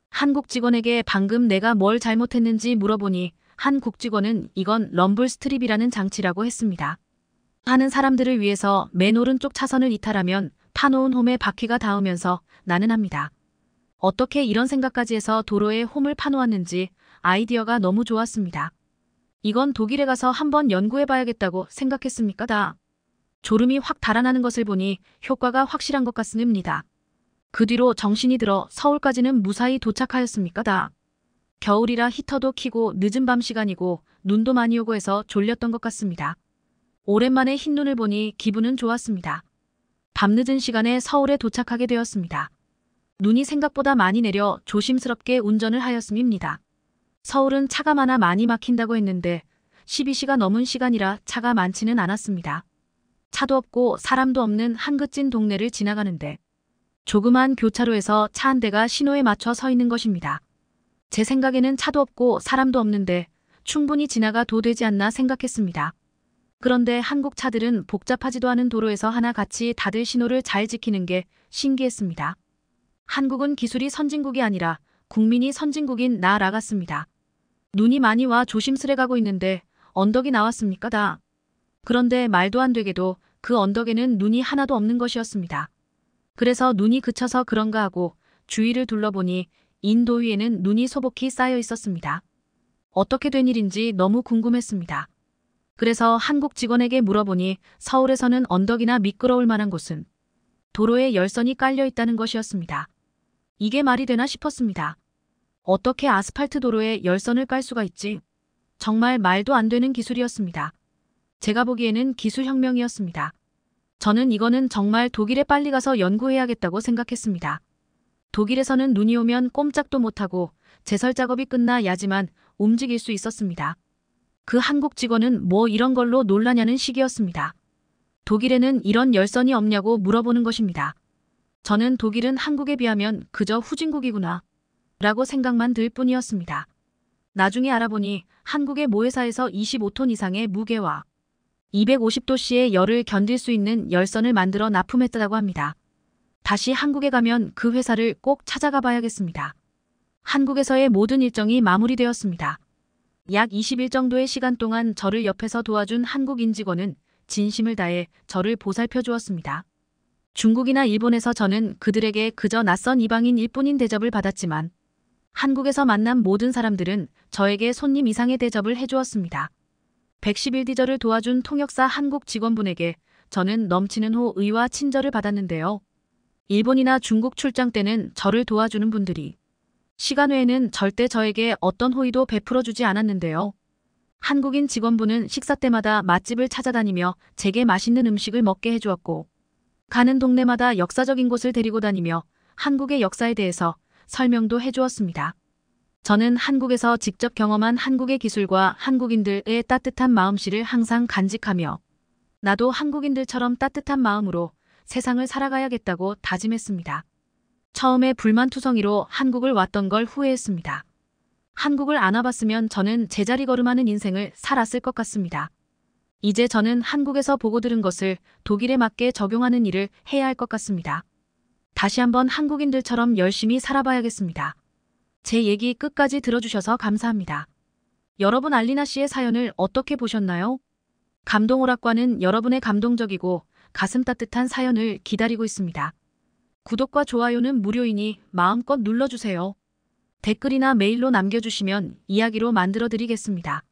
한국 직원에게 방금 내가 뭘 잘못했는지 물어보니 한국 직원은 이건 럼블 스트립이라는 장치라고 했습니다. 하는 사람들을 위해서 맨 오른쪽 차선을 이탈하면 파놓은 홈에 바퀴가 닿으면서 나는 합니다. 어떻게 이런 생각까지 해서 도로에 홈을 파놓았는지 아이디어가 너무 좋았습니다. 이건 독일에 가서 한번 연구해봐야겠다고 생각했습니까? 다. 졸음이 확 달아나는 것을 보니 효과가 확실한 것 같습니다. 그 뒤로 정신이 들어 서울까지는 무사히 도착하였습니까? 다. 겨울이라 히터도 키고 늦은 밤 시간이고 눈도 많이 오고 해서 졸렸던 것 같습니다. 오랜만에 흰눈을 보니 기분은 좋았습니다. 밤늦은 시간에 서울에 도착하게 되었습니다. 눈이 생각보다 많이 내려 조심스럽게 운전을 하였음입니다. 서울은 차가 많아 많이 막힌다고 했는데 12시가 넘은 시간이라 차가 많지는 않았습니다. 차도 없고 사람도 없는 한긋진 동네를 지나가는데 조그만 교차로에서 차 한 대가 신호에 맞춰 서 있는 것입니다. 제 생각에는 차도 없고 사람도 없는데 충분히 지나가 도되지 않나 생각했습니다. 그런데 한국 차들은 복잡하지도 않은 도로에서 하나같이 다들 신호를 잘 지키는 게 신기했습니다. 한국은 기술이 선진국이 아니라 국민이 선진국인 나라갔습니다 눈이 많이 와 조심스레 가고 있는데 언덕이 나왔습니까 다. 그런데 말도 안 되게도 그 언덕에는 눈이 하나도 없는 것이었습니다. 그래서 눈이 그쳐서 그런가 하고 주위를 둘러보니 인도 위에는 눈이 소복히 쌓여 있었습니다. 어떻게 된 일인지 너무 궁금했습니다. 그래서 한국 직원에게 물어보니 서울에서는 언덕이나 미끄러울 만한 곳은 도로에 열선이 깔려 있다는 것이었습니다. 이게 말이 되나 싶었습니다. 어떻게 아스팔트 도로에 열선을 깔 수가 있지? 정말 말도 안 되는 기술이었습니다. 제가 보기에는 기술혁명이었습니다. 저는 이거는 정말 독일에 빨리 가서 연구해야겠다고 생각했습니다. 독일에서는 눈이 오면 꼼짝도 못하고 제설 작업이 끝나 야지만 움직일 수 있었습니다. 그 한국 직원은 뭐 이런 걸로 놀라냐는 식이었습니다. 독일에는 이런 열선이 없냐고 물어보는 것입니다. 저는 독일은 한국에 비하면 그저 후진국이구나 라고 생각만 들 뿐이었습니다. 나중에 알아보니 한국의 모회사에서 25톤 이상의 무게와 250도씨의 열을 견딜 수 있는 열선을 만들어 납품했다고 합니다. 다시 한국에 가면 그 회사를 꼭 찾아가 봐야겠습니다. 한국에서의 모든 일정이 마무리되었습니다. 약 20일 정도의 시간 동안 저를 옆에서 도와준 한국인 직원은 진심을 다해 저를 보살펴 주었습니다. 중국이나 일본에서 저는 그들에게 그저 낯선 이방인 일뿐인 대접을 받았지만 한국에서 만난 모든 사람들은 저에게 손님 이상의 대접을 해주었습니다. 110일 디저를 도와준 통역사 한국 직원분에게 저는 넘치는 호의와 친절을 받았는데요. 일본이나 중국 출장 때는 저를 도와주는 분들이 시간 외에는 절대 저에게 어떤 호의도 베풀어주지 않았는데요. 한국인 직원분은 식사 때마다 맛집을 찾아다니며 제게 맛있는 음식을 먹게 해주었고 가는 동네마다 역사적인 곳을 데리고 다니며 한국의 역사에 대해서 설명도 해주었습니다. 저는 한국에서 직접 경험한 한국의 기술과 한국인들의 따뜻한 마음씨를 항상 간직하며 나도 한국인들처럼 따뜻한 마음으로 세상을 살아가야겠다고 다짐했습니다. 처음에 불만투성이로 한국을 왔던 걸 후회했습니다. 한국을 안 와봤으면 저는 제자리 걸음하는 인생을 살았을 것 같습니다. 이제 저는 한국에서 보고 들은 것을 독일에 맞게 적용하는 일을 해야 할 것 같습니다. 다시 한번 한국인들처럼 열심히 살아봐야겠습니다. 제 얘기 끝까지 들어주셔서 감사합니다. 여러분 알리나 씨의 사연을 어떻게 보셨나요? 감동 오락과는 여러분의 감동적이고 가슴 따뜻한 사연을 기다리고 있습니다. 구독과 좋아요는 무료이니 마음껏 눌러주세요. 댓글이나 메일로 남겨주시면 이야기로 만들어드리겠습니다.